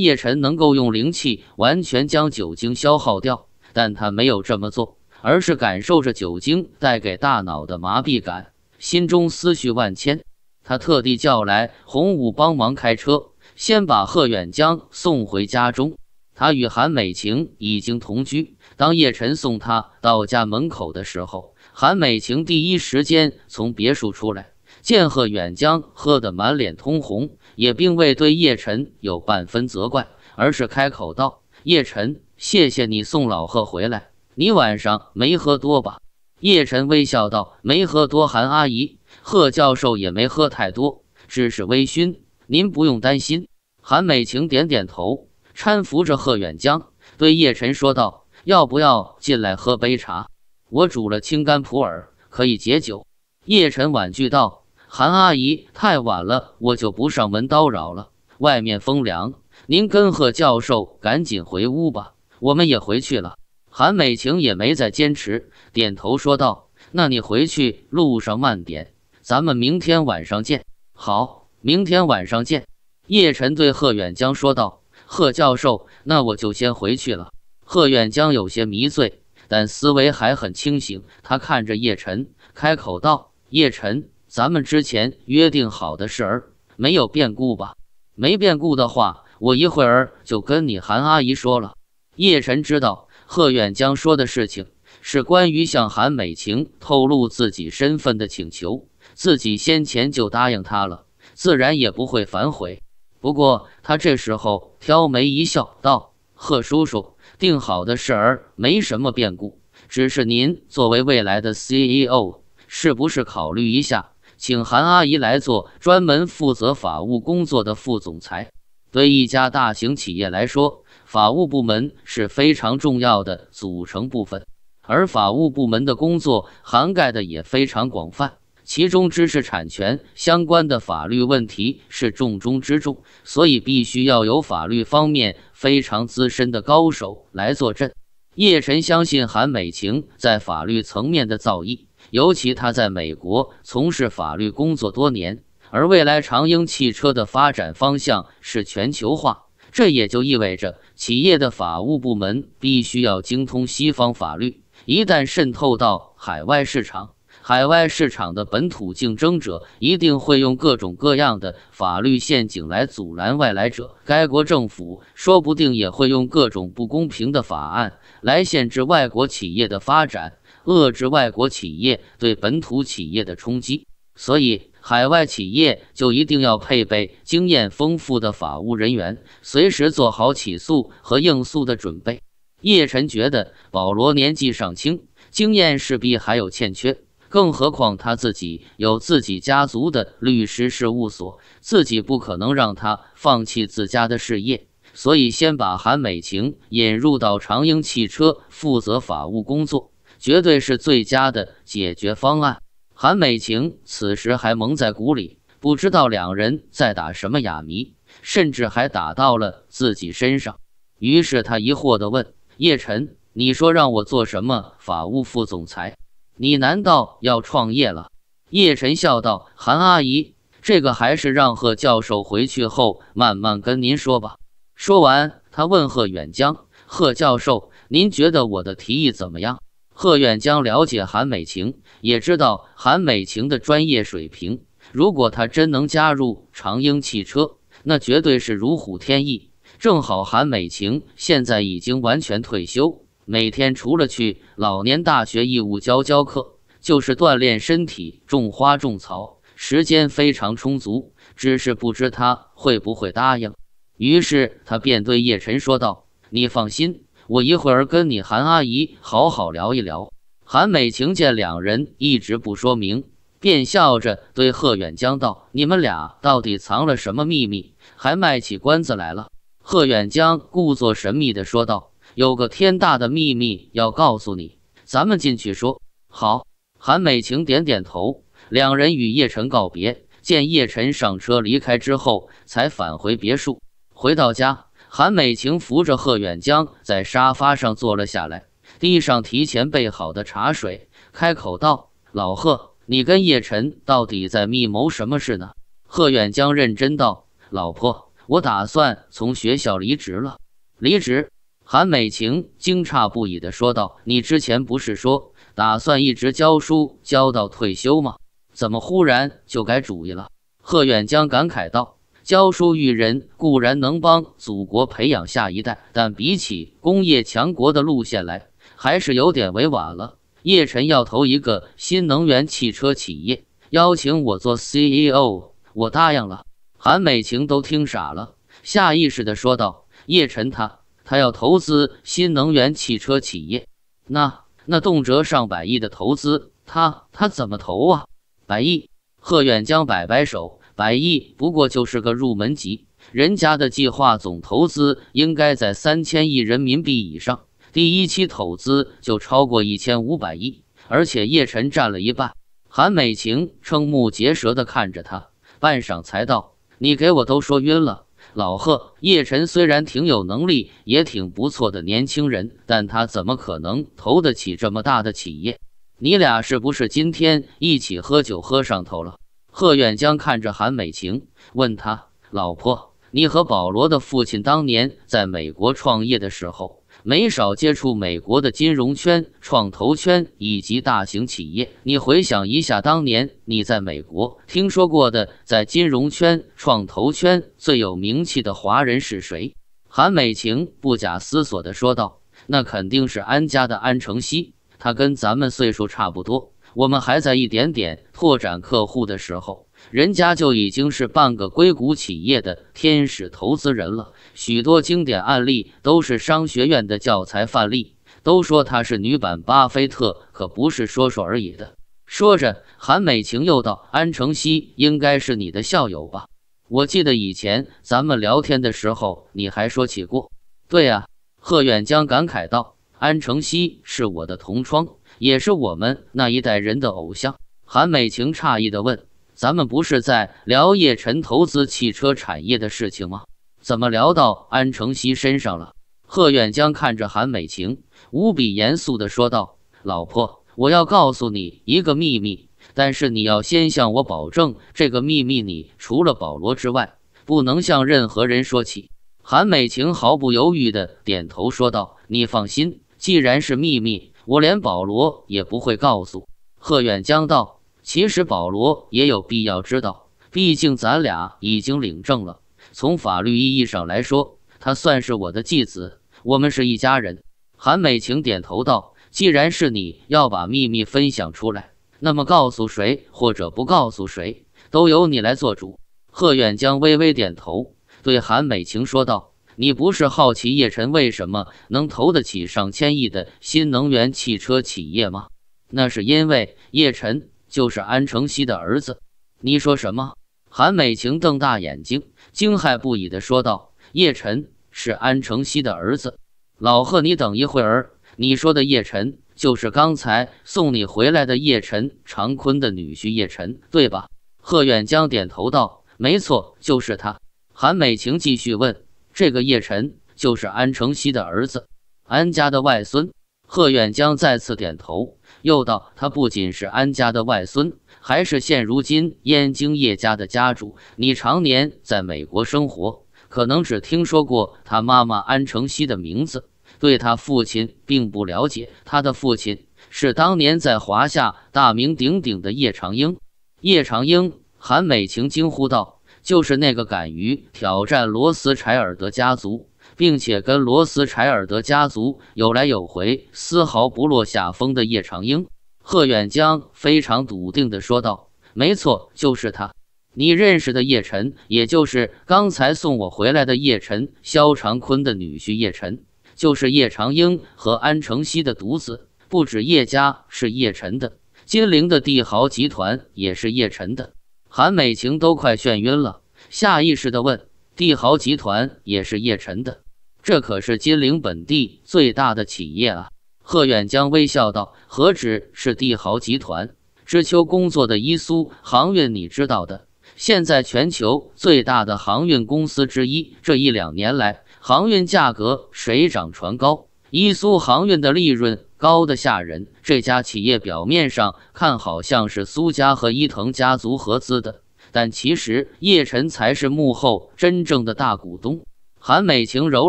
叶晨能够用灵气完全将酒精消耗掉，但他没有这么做，而是感受着酒精带给大脑的麻痹感，心中思绪万千。他特地叫来洪武帮忙开车。先把贺远江送回家中，他与韩美晴已经同居。当叶晨送他到家门口的时候，韩美晴第一时间从别墅出来，见贺远江喝得满脸通红，也并未对叶晨有半分责怪，而是开口道：“叶晨，谢谢你送老贺回来。你晚上没喝多吧？”叶晨微笑道：“没喝多，韩阿姨，贺教授也没喝太多，只是微醺。”您不用担心。韩美晴点点头，搀扶着贺远江，对叶晨说道：“要不要进来喝杯茶？我煮了青肝普洱，可以解酒。”叶晨婉拒道：“韩阿姨，太晚了，我就不上门叨扰了。外面风凉，您跟贺教授赶紧回屋吧。我们也回去了。”韩美晴也没再坚持，点头说道：“那你回去，路上慢点。咱们明天晚上见。”好。明天晚上见，叶晨对贺远江说道：“贺教授，那我就先回去了。”贺远江有些迷醉，但思维还很清醒。他看着叶晨，开口道：“叶晨，咱们之前约定好的事儿，没有变故吧？没变故的话，我一会儿就跟你韩阿姨说了。”叶晨知道贺远江说的事情是关于向韩美晴透露自己身份的请求，自己先前就答应他了。自然也不会反悔。不过，他这时候挑眉一笑，道：“贺叔叔，定好的事儿没什么变故，只是您作为未来的 CEO，是不是考虑一下，请韩阿姨来做专门负责法务工作的副总裁？对一家大型企业来说，法务部门是非常重要的组成部分，而法务部门的工作涵盖的也非常广泛。”其中知识产权相关的法律问题是重中之重，所以必须要有法律方面非常资深的高手来坐镇。叶晨相信韩美晴在法律层面的造诣，尤其他在美国从事法律工作多年。而未来长鹰汽车的发展方向是全球化，这也就意味着企业的法务部门必须要精通西方法律，一旦渗透到海外市场。海外市场的本土竞争者一定会用各种各样的法律陷阱来阻拦外来者，该国政府说不定也会用各种不公平的法案来限制外国企业的发展，遏制外国企业对本土企业的冲击。所以，海外企业就一定要配备经验丰富的法务人员，随时做好起诉和应诉的准备。叶晨觉得，保罗年纪尚轻，经验势必还有欠缺。更何况他自己有自己家族的律师事务所，自己不可能让他放弃自家的事业，所以先把韩美晴引入到长鹰汽车负责法务工作，绝对是最佳的解决方案。韩美晴此时还蒙在鼓里，不知道两人在打什么哑谜，甚至还打到了自己身上。于是他疑惑地问叶晨：“你说让我做什么法务副总裁？”你难道要创业了？叶晨笑道：“韩阿姨，这个还是让贺教授回去后慢慢跟您说吧。”说完，他问贺远江：“贺教授，您觉得我的提议怎么样？”贺远江了解韩美晴，也知道韩美晴的专业水平。如果她真能加入长鹰汽车，那绝对是如虎添翼。正好，韩美晴现在已经完全退休。每天除了去老年大学义务教教课，就是锻炼身体、种花种草，时间非常充足。只是不知他会不会答应。于是他便对叶晨说道：“你放心，我一会儿跟你韩阿姨好好聊一聊。”韩美晴见两人一直不说明，便笑着对贺远江道：“你们俩到底藏了什么秘密，还卖起关子来了？”贺远江故作神秘的说道。有个天大的秘密要告诉你，咱们进去说。好，韩美晴点点头，两人与叶晨告别，见叶晨上车离开之后，才返回别墅。回到家，韩美晴扶着贺远江在沙发上坐了下来，递上提前备好的茶水，开口道：“老贺，你跟叶晨到底在密谋什么事呢？”贺远江认真道：“老婆，我打算从学校离职了。离职。”韩美晴惊诧不已的说道：“你之前不是说打算一直教书教到退休吗？怎么忽然就改主意了？”贺远江感慨道：“教书育人固然能帮祖国培养下一代，但比起工业强国的路线来，还是有点委婉了。”叶晨要投一个新能源汽车企业，邀请我做 CEO，我答应了。韩美晴都听傻了，下意识的说道：“叶晨他……”他要投资新能源汽车企业，那那动辄上百亿的投资，他他怎么投啊？百亿？贺远江摆摆手，百亿不过就是个入门级，人家的计划总投资应该在三千亿人民币以上，第一期投资就超过一千五百亿，而且叶晨占了一半。韩美晴瞠目结舌地看着他，半晌才道：“你给我都说晕了。”老贺，叶晨虽然挺有能力，也挺不错的年轻人，但他怎么可能投得起这么大的企业？你俩是不是今天一起喝酒喝上头了？贺远江看着韩美晴，问他：“老婆，你和保罗的父亲当年在美国创业的时候？”没少接触美国的金融圈、创投圈以及大型企业。你回想一下，当年你在美国听说过的在金融圈、创投圈最有名气的华人是谁？韩美晴不假思索地说道：“那肯定是安家的安承熙，他跟咱们岁数差不多，我们还在一点点拓展客户的时候。”人家就已经是半个硅谷企业的天使投资人了，许多经典案例都是商学院的教材范例。都说她是女版巴菲特，可不是说说而已的。说着，韩美晴又道：“安承西应该是你的校友吧？我记得以前咱们聊天的时候，你还说起过。”“对啊。”贺远江感慨道，“安承西是我的同窗，也是我们那一代人的偶像。”韩美晴诧异的问。咱们不是在聊叶晨投资汽车产业的事情吗？怎么聊到安承熙身上了？贺远江看着韩美晴，无比严肃的说道：“老婆，我要告诉你一个秘密，但是你要先向我保证，这个秘密你除了保罗之外，不能向任何人说起。”韩美晴毫不犹豫的点头说道：“你放心，既然是秘密，我连保罗也不会告诉。”贺远江道。其实保罗也有必要知道，毕竟咱俩已经领证了。从法律意义上来说，他算是我的继子，我们是一家人。韩美晴点头道：“既然是你要把秘密分享出来，那么告诉谁或者不告诉谁，都由你来做主。”贺远江微微点头，对韩美晴说道：“你不是好奇叶晨为什么能投得起上千亿的新能源汽车企业吗？那是因为叶晨。”就是安成西的儿子，你说什么？韩美晴瞪大眼睛，惊骇不已的说道：“叶晨是安成西的儿子。”老贺，你等一会儿，你说的叶晨就是刚才送你回来的叶晨，长坤的女婿叶晨，对吧？贺远江点头道：“没错，就是他。”韩美晴继续问：“这个叶晨就是安成西的儿子，安家的外孙？”贺远江再次点头。又道，他不仅是安家的外孙，还是现如今燕京叶家的家主。你常年在美国生活，可能只听说过他妈妈安承熙的名字，对他父亲并不了解。他的父亲是当年在华夏大名鼎鼎的叶长英。叶长英，韩美晴惊呼道：“就是那个敢于挑战罗斯柴尔德家族。”并且跟罗斯柴尔德家族有来有回，丝毫不落下风的叶长英，贺远江非常笃定地说道：“没错，就是他。你认识的叶晨，也就是刚才送我回来的叶晨，肖长坤的女婿叶晨，就是叶长英和安承熙的独子。不止叶家是叶晨的，金陵的帝豪集团也是叶晨的。”韩美晴都快眩晕了，下意识地问：“帝豪集团也是叶晨的？”这可是金陵本地最大的企业啊！贺远江微笑道：“何止是帝豪集团？知秋工作的伊苏航运，你知道的，现在全球最大的航运公司之一。这一两年来，航运价格水涨船高，伊苏航运的利润高的吓人。这家企业表面上看好像是苏家和伊藤家族合资的，但其实叶辰才是幕后真正的大股东。”韩美晴揉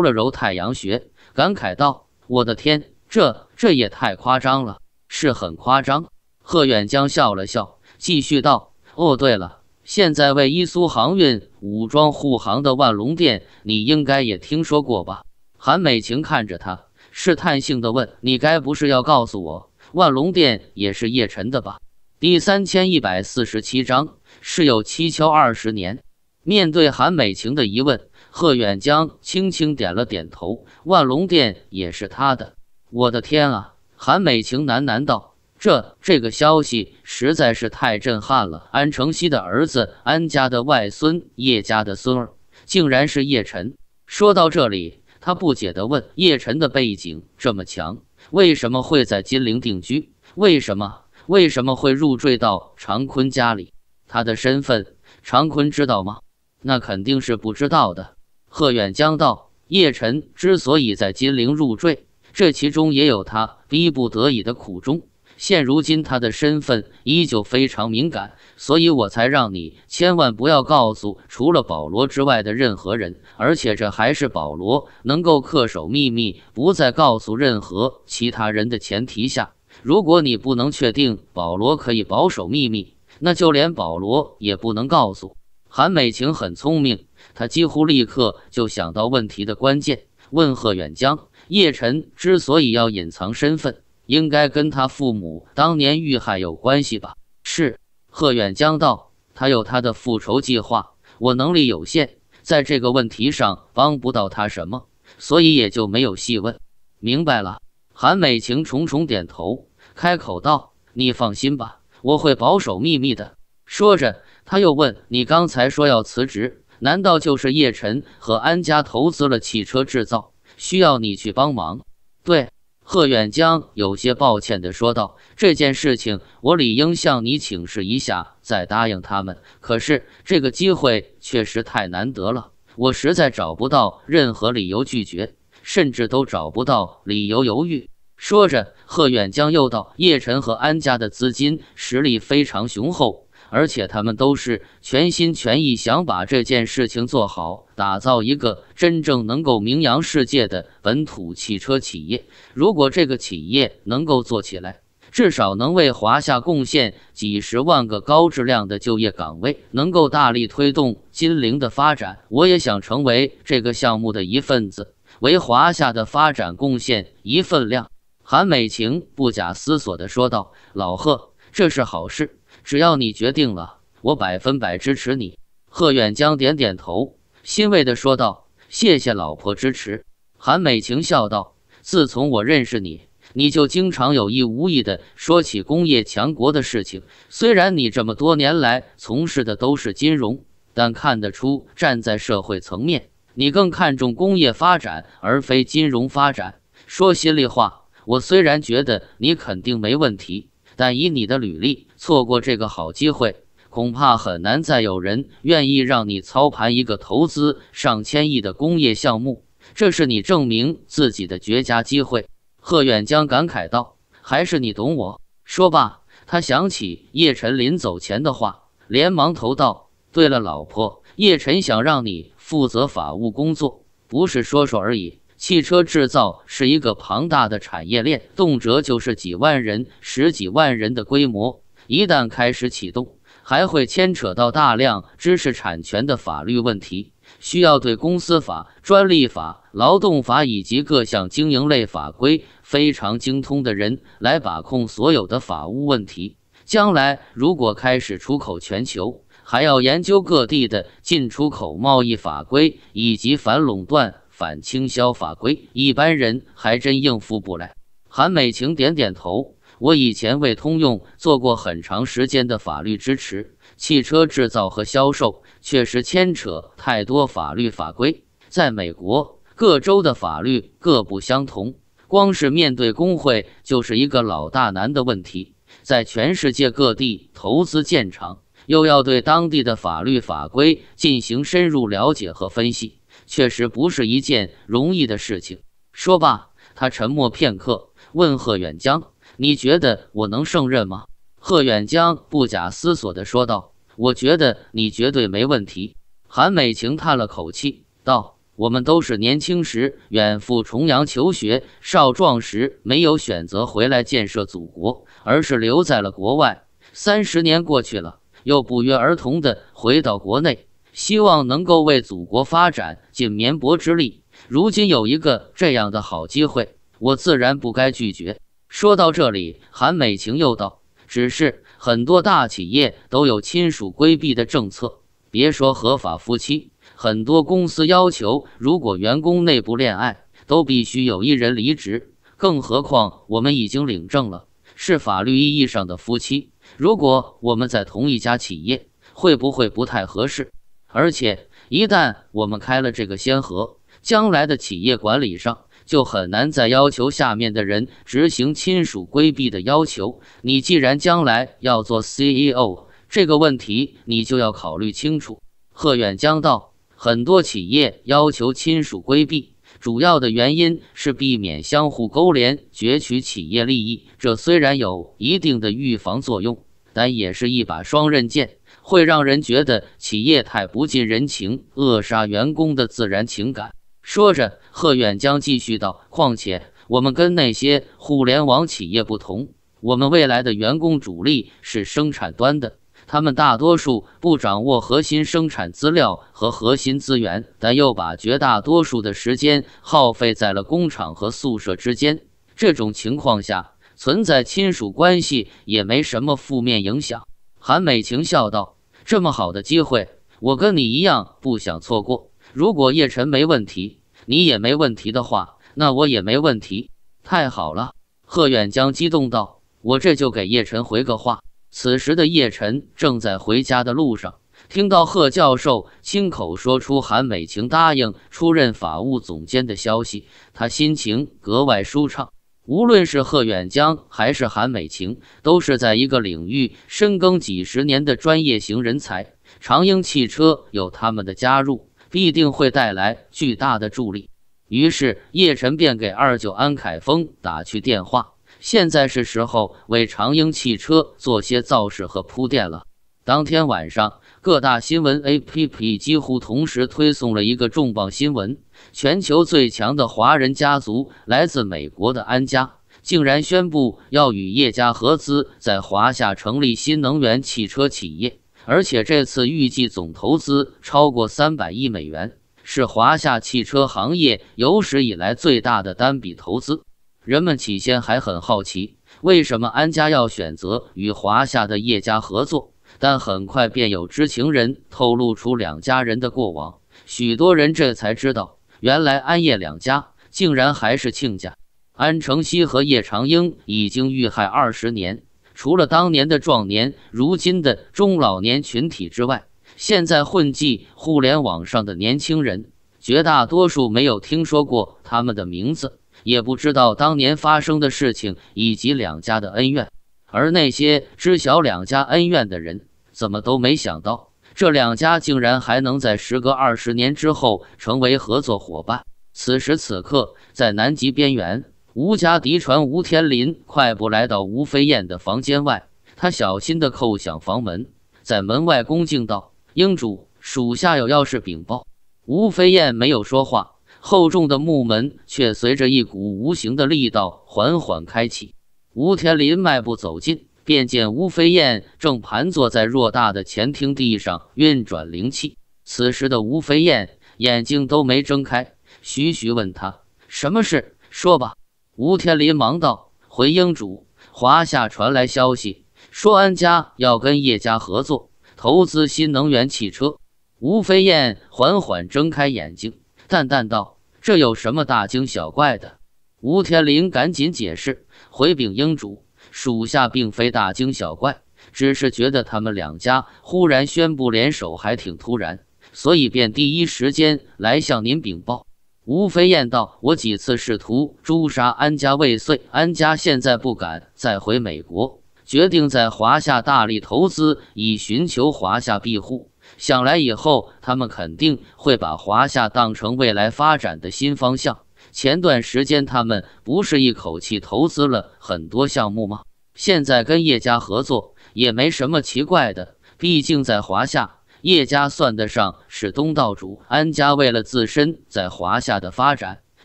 了揉太阳穴，感慨道：“我的天，这这也太夸张了，是很夸张。”贺远江笑了笑，继续道：“哦，对了，现在为伊苏航运武装护航的万隆店，你应该也听说过吧？”韩美晴看着他，试探性的问：“你该不是要告诉我，万隆店也是叶辰的吧？”第三千一百四十七章事有蹊跷二十年。面对韩美晴的疑问。贺远江轻轻点了点头，万隆店也是他的。我的天啊！韩美晴喃喃道：“这这个消息实在是太震撼了！安成西的儿子，安家的外孙，叶家的孙儿，竟然是叶晨。”说到这里，他不解地问：“叶晨的背景这么强，为什么会在金陵定居？为什么？为什么会入赘到常坤家里？他的身份，常坤知道吗？那肯定是不知道的。”贺远江道：“叶晨之所以在金陵入赘，这其中也有他逼不得已的苦衷。现如今他的身份依旧非常敏感，所以我才让你千万不要告诉除了保罗之外的任何人。而且这还是保罗能够恪守秘密，不再告诉任何其他人的前提下。如果你不能确定保罗可以保守秘密，那就连保罗也不能告诉。韩美晴很聪明。”他几乎立刻就想到问题的关键，问贺远江：“叶晨之所以要隐藏身份，应该跟他父母当年遇害有关系吧？”“是。”贺远江道，“他有他的复仇计划，我能力有限，在这个问题上帮不到他什么，所以也就没有细问。”“明白了。”韩美晴重重点头，开口道：“你放心吧，我会保守秘密的。”说着，他又问：“你刚才说要辞职？”难道就是叶晨和安家投资了汽车制造，需要你去帮忙？对，贺远江有些抱歉地说道：“这件事情我理应向你请示一下再答应他们，可是这个机会确实太难得了，我实在找不到任何理由拒绝，甚至都找不到理由犹豫。”说着，贺远江又道：“叶晨和安家的资金实力非常雄厚。”而且他们都是全心全意想把这件事情做好，打造一个真正能够名扬世界的本土汽车企业。如果这个企业能够做起来，至少能为华夏贡献几十万个高质量的就业岗位，能够大力推动金陵的发展。我也想成为这个项目的一份子，为华夏的发展贡献一份量。”韩美晴不假思索地说道，“老贺，这是好事。”只要你决定了，我百分百支持你。贺远江点点头，欣慰地说道：“谢谢老婆支持。”韩美晴笑道：“自从我认识你，你就经常有意无意地说起工业强国的事情。虽然你这么多年来从事的都是金融，但看得出，站在社会层面，你更看重工业发展而非金融发展。说心里话，我虽然觉得你肯定没问题，但以你的履历……”错过这个好机会，恐怕很难再有人愿意让你操盘一个投资上千亿的工业项目。这是你证明自己的绝佳机会。”贺远江感慨道，“还是你懂我说罢，他想起叶晨临走前的话，连忙投道：“对了，老婆，叶晨想让你负责法务工作，不是说说而已。汽车制造是一个庞大的产业链，动辄就是几万人、十几万人的规模。”一旦开始启动，还会牵扯到大量知识产权的法律问题，需要对公司法、专利法、劳动法以及各项经营类法规非常精通的人来把控所有的法务问题。将来如果开始出口全球，还要研究各地的进出口贸易法规以及反垄断、反倾销法规，一般人还真应付不来。韩美晴点点头。我以前为通用做过很长时间的法律支持，汽车制造和销售确实牵扯太多法律法规。在美国，各州的法律各不相同，光是面对工会就是一个老大难的问题。在全世界各地投资建厂，又要对当地的法律法规进行深入了解和分析，确实不是一件容易的事情。说罢，他沉默片刻，问贺远江。你觉得我能胜任吗？贺远江不假思索的说道：“我觉得你绝对没问题。”韩美晴叹了口气道：“我们都是年轻时远赴重洋求学，少壮时没有选择回来建设祖国，而是留在了国外。三十年过去了，又不约而同的回到国内，希望能够为祖国发展尽绵薄之力。如今有一个这样的好机会，我自然不该拒绝。”说到这里，韩美晴又道：“只是很多大企业都有亲属规避的政策，别说合法夫妻，很多公司要求如果员工内部恋爱，都必须有一人离职。更何况我们已经领证了，是法律意义上的夫妻。如果我们在同一家企业，会不会不太合适？而且一旦我们开了这个先河，将来的企业管理上……”就很难再要求下面的人执行亲属规避的要求。你既然将来要做 CEO，这个问题你就要考虑清楚。贺远江道：“很多企业要求亲属规避，主要的原因是避免相互勾连攫取企业利益。这虽然有一定的预防作用，但也是一把双刃剑，会让人觉得企业太不近人情，扼杀员工的自然情感。”说着。贺远江继续道：“况且，我们跟那些互联网企业不同，我们未来的员工主力是生产端的，他们大多数不掌握核心生产资料和核心资源，但又把绝大多数的时间耗费在了工厂和宿舍之间。这种情况下，存在亲属关系也没什么负面影响。”韩美晴笑道：“这么好的机会，我跟你一样不想错过。如果叶晨没问题。”你也没问题的话，那我也没问题。太好了，贺远江激动道：“我这就给叶晨回个话。”此时的叶晨正在回家的路上，听到贺教授亲口说出韩美晴答应出任法务总监的消息，他心情格外舒畅。无论是贺远江还是韩美晴，都是在一个领域深耕几十年的专业型人才。长英汽车有他们的加入。必定会带来巨大的助力。于是，叶晨便给二舅安凯峰打去电话。现在是时候为长鹰汽车做些造势和铺垫了。当天晚上，各大新闻 APP 几乎同时推送了一个重磅新闻：全球最强的华人家族——来自美国的安家，竟然宣布要与叶家合资，在华夏成立新能源汽车企业。而且这次预计总投资超过三百亿美元，是华夏汽车行业有史以来最大的单笔投资。人们起先还很好奇，为什么安家要选择与华夏的叶家合作，但很快便有知情人透露出两家人的过往，许多人这才知道，原来安叶两家竟然还是亲家。安承熙和叶长英已经遇害二十年。除了当年的壮年，如今的中老年群体之外，现在混迹互联网上的年轻人，绝大多数没有听说过他们的名字，也不知道当年发生的事情以及两家的恩怨。而那些知晓两家恩怨的人，怎么都没想到，这两家竟然还能在时隔二十年之后成为合作伙伴。此时此刻，在南极边缘。吴家嫡传吴天林快步来到吴飞燕的房间外，他小心地叩响房门，在门外恭敬道：“英主，属下有要事禀报。”吴飞燕没有说话，厚重的木门却随着一股无形的力道缓缓开启。吴天林迈步走近，便见吴飞燕正盘坐在偌大的前厅地上运转灵气。此时的吴飞燕眼睛都没睁开，徐徐问他：“什么事？说吧。”吴天林忙道：“回英主，华夏传来消息，说安家要跟叶家合作，投资新能源汽车。”吴飞燕缓缓睁开眼睛，淡淡道：“这有什么大惊小怪的？”吴天林赶紧解释：“回禀英主，属下并非大惊小怪，只是觉得他们两家忽然宣布联手，还挺突然，所以便第一时间来向您禀报。”吴飞燕道：“我几次试图诛杀安家未遂，安家现在不敢再回美国，决定在华夏大力投资，以寻求华夏庇护。想来以后他们肯定会把华夏当成未来发展的新方向。前段时间他们不是一口气投资了很多项目吗？现在跟叶家合作也没什么奇怪的，毕竟在华夏。”叶家算得上是东道主，安家为了自身在华夏的发展，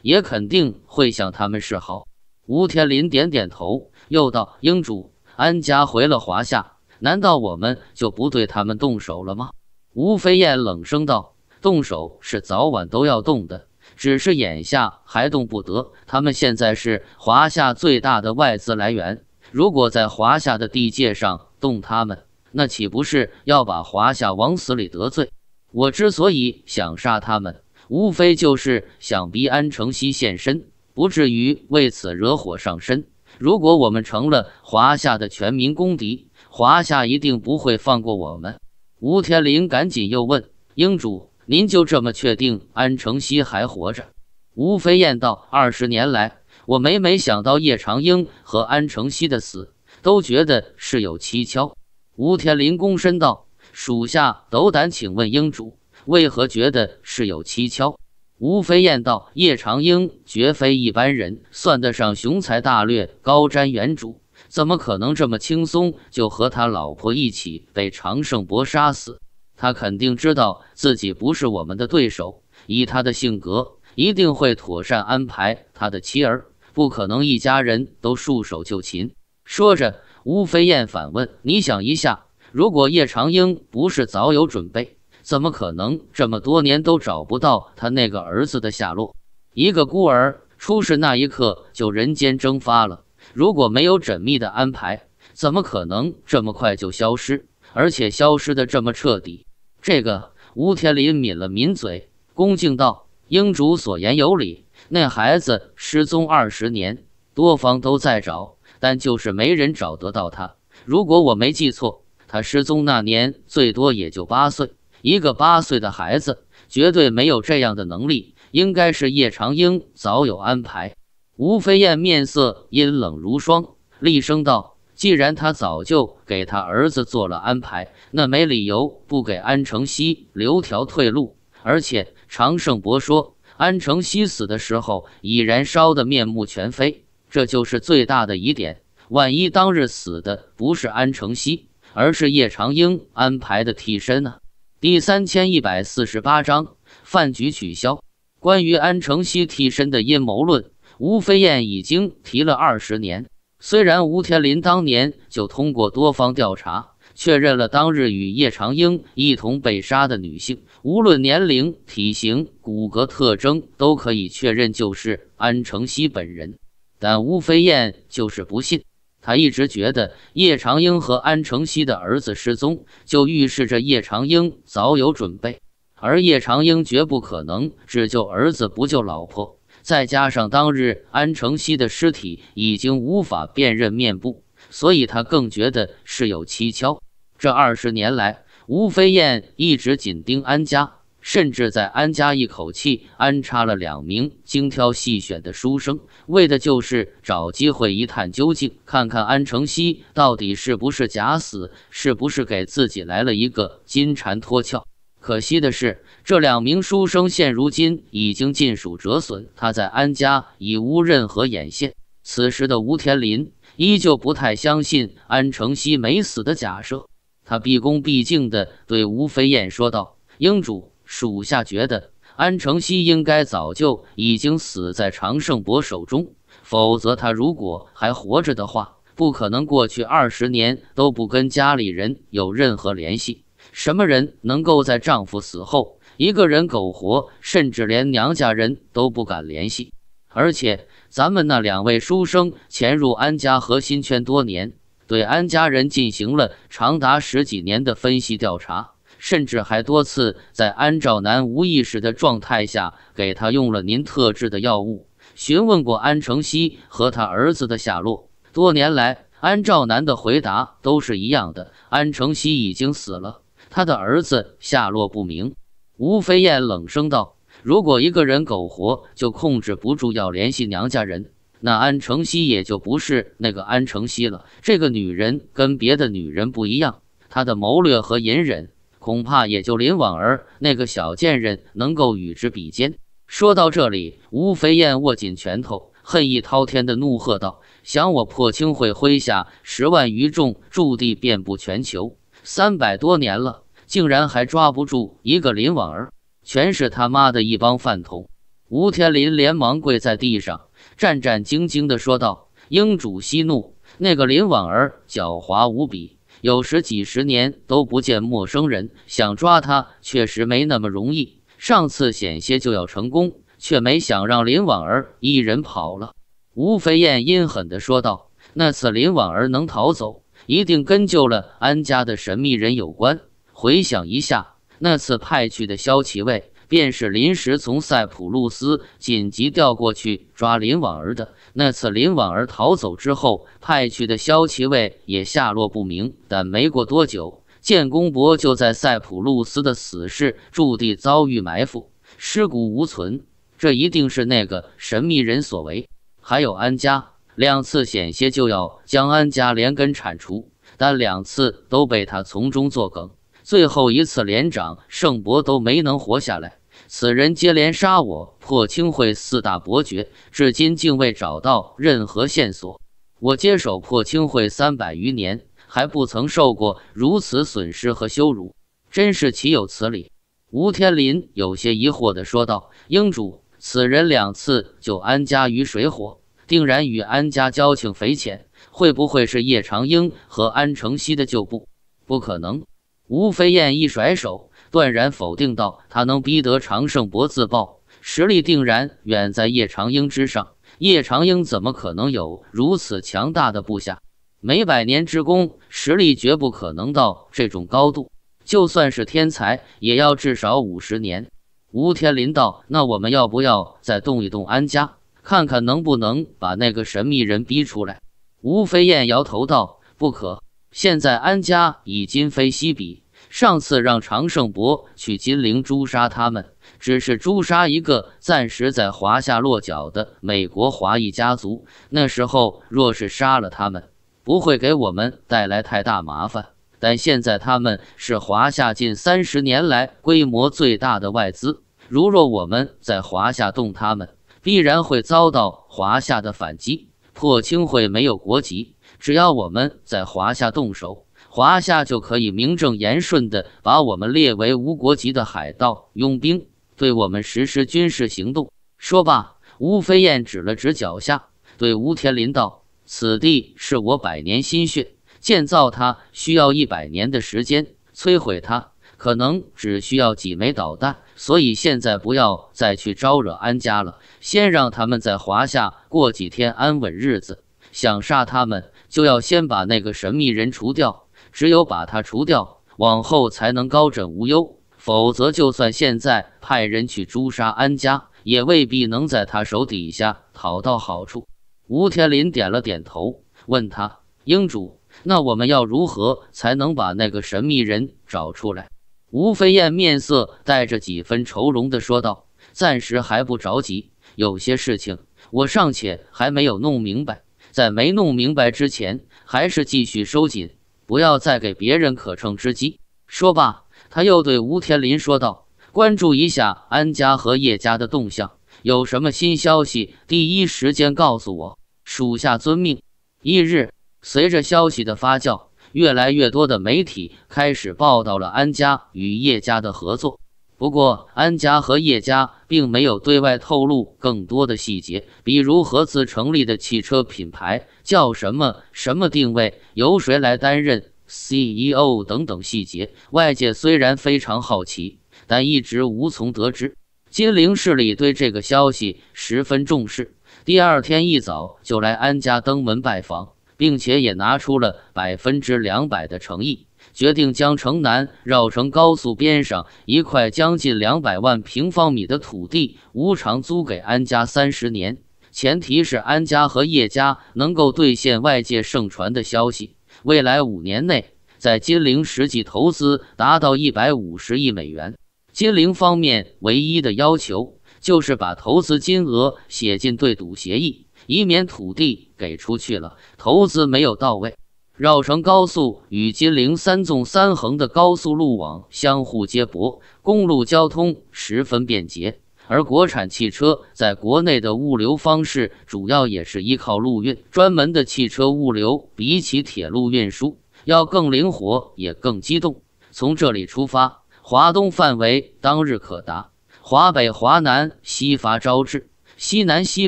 也肯定会向他们示好。吴天林点点头，又道：“英主，安家回了华夏，难道我们就不对他们动手了吗？”吴飞燕冷声道：“动手是早晚都要动的，只是眼下还动不得。他们现在是华夏最大的外资来源，如果在华夏的地界上动他们……”那岂不是要把华夏往死里得罪？我之所以想杀他们，无非就是想逼安承西现身，不至于为此惹火上身。如果我们成了华夏的全民公敌，华夏一定不会放过我们。吴天林赶紧又问：“英主，您就这么确定安承西还活着？”吴飞燕道：“二十年来，我每每想到叶长英和安承西的死，都觉得事有蹊跷。”吴天林躬身道：“属下斗胆请问，英主为何觉得事有蹊跷？”吴飞燕道：“叶长英绝非一般人，算得上雄才大略、高瞻远瞩，怎么可能这么轻松就和他老婆一起被常胜博杀死？他肯定知道自己不是我们的对手，以他的性格，一定会妥善安排他的妻儿，不可能一家人都束手就擒。”说着。吴飞燕反问：“你想一下，如果叶长英不是早有准备，怎么可能这么多年都找不到他那个儿子的下落？一个孤儿出事那一刻就人间蒸发了，如果没有缜密的安排，怎么可能这么快就消失，而且消失的这么彻底？”这个，吴天林抿了抿嘴，恭敬道：“英主所言有理，那孩子失踪二十年，多方都在找。”但就是没人找得到他。如果我没记错，他失踪那年最多也就八岁，一个八岁的孩子绝对没有这样的能力。应该是叶长英早有安排。吴飞燕面色阴冷如霜，厉声道：“既然他早就给他儿子做了安排，那没理由不给安承熙留条退路。而且常胜伯说，安承熙死的时候已燃烧得面目全非。”这就是最大的疑点，万一当日死的不是安承熙，而是叶长英安排的替身呢？第三千一百四十八章，饭局取消。关于安承熙替身的阴谋论，吴飞燕已经提了二十年。虽然吴天林当年就通过多方调查确认了当日与叶长英一同被杀的女性，无论年龄、体型、骨骼特征，都可以确认就是安承熙本人。但吴飞燕就是不信，他一直觉得叶长英和安承熙的儿子失踪，就预示着叶长英早有准备，而叶长英绝不可能只救儿子不救老婆。再加上当日安承熙的尸体已经无法辨认面部，所以他更觉得事有蹊跷。这二十年来，吴飞燕一直紧盯安家。甚至在安家一口气安插了两名精挑细选的书生，为的就是找机会一探究竟，看看安承熙到底是不是假死，是不是给自己来了一个金蝉脱壳。可惜的是，这两名书生现如今已经尽数折损，他在安家已无任何眼线。此时的吴天林依旧不太相信安承熙没死的假设，他毕恭毕敬地对吴飞燕说道：“英主。”属下觉得，安承熙应该早就已经死在常胜伯手中，否则他如果还活着的话，不可能过去二十年都不跟家里人有任何联系。什么人能够在丈夫死后一个人苟活，甚至连娘家人都不敢联系？而且，咱们那两位书生潜入安家核心圈多年，对安家人进行了长达十几年的分析调查。甚至还多次在安兆南无意识的状态下给他用了您特制的药物，询问过安承熙和他儿子的下落。多年来，安兆南的回答都是一样的：安承熙已经死了，他的儿子下落不明。吴飞燕冷声道：“如果一个人苟活就控制不住要联系娘家人，那安承熙也就不是那个安承熙了。这个女人跟别的女人不一样，她的谋略和隐忍。”恐怕也就林婉儿那个小贱人能够与之比肩。说到这里，吴飞燕握紧拳头，恨意滔天的怒喝道：“想我破清会麾下十万余众，驻地遍布全球，三百多年了，竟然还抓不住一个林婉儿，全是他妈的一帮饭桶！”吴天林连忙跪在地上，战战兢兢地说道：“英主息怒，那个林婉儿狡猾无比。”有时几十年都不见陌生人，想抓他确实没那么容易。上次险些就要成功，却没想让林婉儿一人跑了。吴飞燕阴狠地说道：“那次林婉儿能逃走，一定跟救了安家的神秘人有关。回想一下，那次派去的萧奇卫，便是临时从塞浦路斯紧急调过去抓林婉儿的。”那次林婉儿逃走之后，派去的萧奇卫也下落不明。但没过多久，建公伯就在塞浦路斯的死士驻地遭遇埋伏，尸骨无存。这一定是那个神秘人所为。还有安家，两次险些就要将安家连根铲除，但两次都被他从中作梗。最后一次，连长盛伯都没能活下来。此人接连杀我破清会四大伯爵，至今竟未找到任何线索。我接手破清会三百余年，还不曾受过如此损失和羞辱，真是岂有此理！吴天林有些疑惑地说道：“英主，此人两次救安家于水火，定然与安家交情匪浅，会不会是叶长英和安承熙的旧部？”“不可能！”吴飞燕一甩手。断然否定道：“他能逼得常胜伯自爆，实力定然远在叶长英之上。叶长英怎么可能有如此强大的部下？每百年之功，实力绝不可能到这种高度。就算是天才，也要至少五十年。”吴天林道：“那我们要不要再动一动安家，看看能不能把那个神秘人逼出来？”吴飞燕摇头道：“不可，现在安家已今非昔比。”上次让常胜伯去金陵诛杀他们，只是诛杀一个暂时在华夏落脚的美国华裔家族。那时候若是杀了他们，不会给我们带来太大麻烦。但现在他们是华夏近三十年来规模最大的外资，如若我们在华夏动他们，必然会遭到华夏的反击。破清会没有国籍，只要我们在华夏动手。华夏就可以名正言顺地把我们列为无国籍的海盗佣兵，对我们实施军事行动。说罢，吴飞燕指了指脚下，对吴天林道：“此地是我百年心血，建造它需要一百年的时间，摧毁它可能只需要几枚导弹。所以现在不要再去招惹安家了，先让他们在华夏过几天安稳日子。想杀他们，就要先把那个神秘人除掉。”只有把他除掉，往后才能高枕无忧。否则，就算现在派人去诛杀安家，也未必能在他手底下讨到好处。吴天林点了点头，问他：“英主，那我们要如何才能把那个神秘人找出来？”吴飞燕面色带着几分愁容的说道：“暂时还不着急，有些事情我尚且还没有弄明白，在没弄明白之前，还是继续收紧。”不要再给别人可乘之机。说罢，他又对吴天林说道：“关注一下安家和叶家的动向，有什么新消息，第一时间告诉我。”属下遵命。翌日，随着消息的发酵，越来越多的媒体开始报道了安家与叶家的合作。不过，安家和叶家并没有对外透露更多的细节，比如合资成立的汽车品牌叫什么、什么定位、由谁来担任 CEO 等等细节。外界虽然非常好奇，但一直无从得知。金陵市里对这个消息十分重视，第二天一早就来安家登门拜访，并且也拿出了百分之两百的诚意。决定将城南绕城高速边上一块将近两百万平方米的土地无偿租给安家三十年，前提是安家和叶家能够兑现外界盛传的消息：未来五年内，在金陵实际投资达到一百五十亿美元。金陵方面唯一的要求就是把投资金额写进对赌协议，以免土地给出去了，投资没有到位。绕城高速与金陵三纵三横的高速路网相互接驳，公路交通十分便捷。而国产汽车在国内的物流方式，主要也是依靠陆运。专门的汽车物流，比起铁路运输要更灵活，也更机动。从这里出发，华东范围当日可达，华北、华南、西伐朝至，西南、西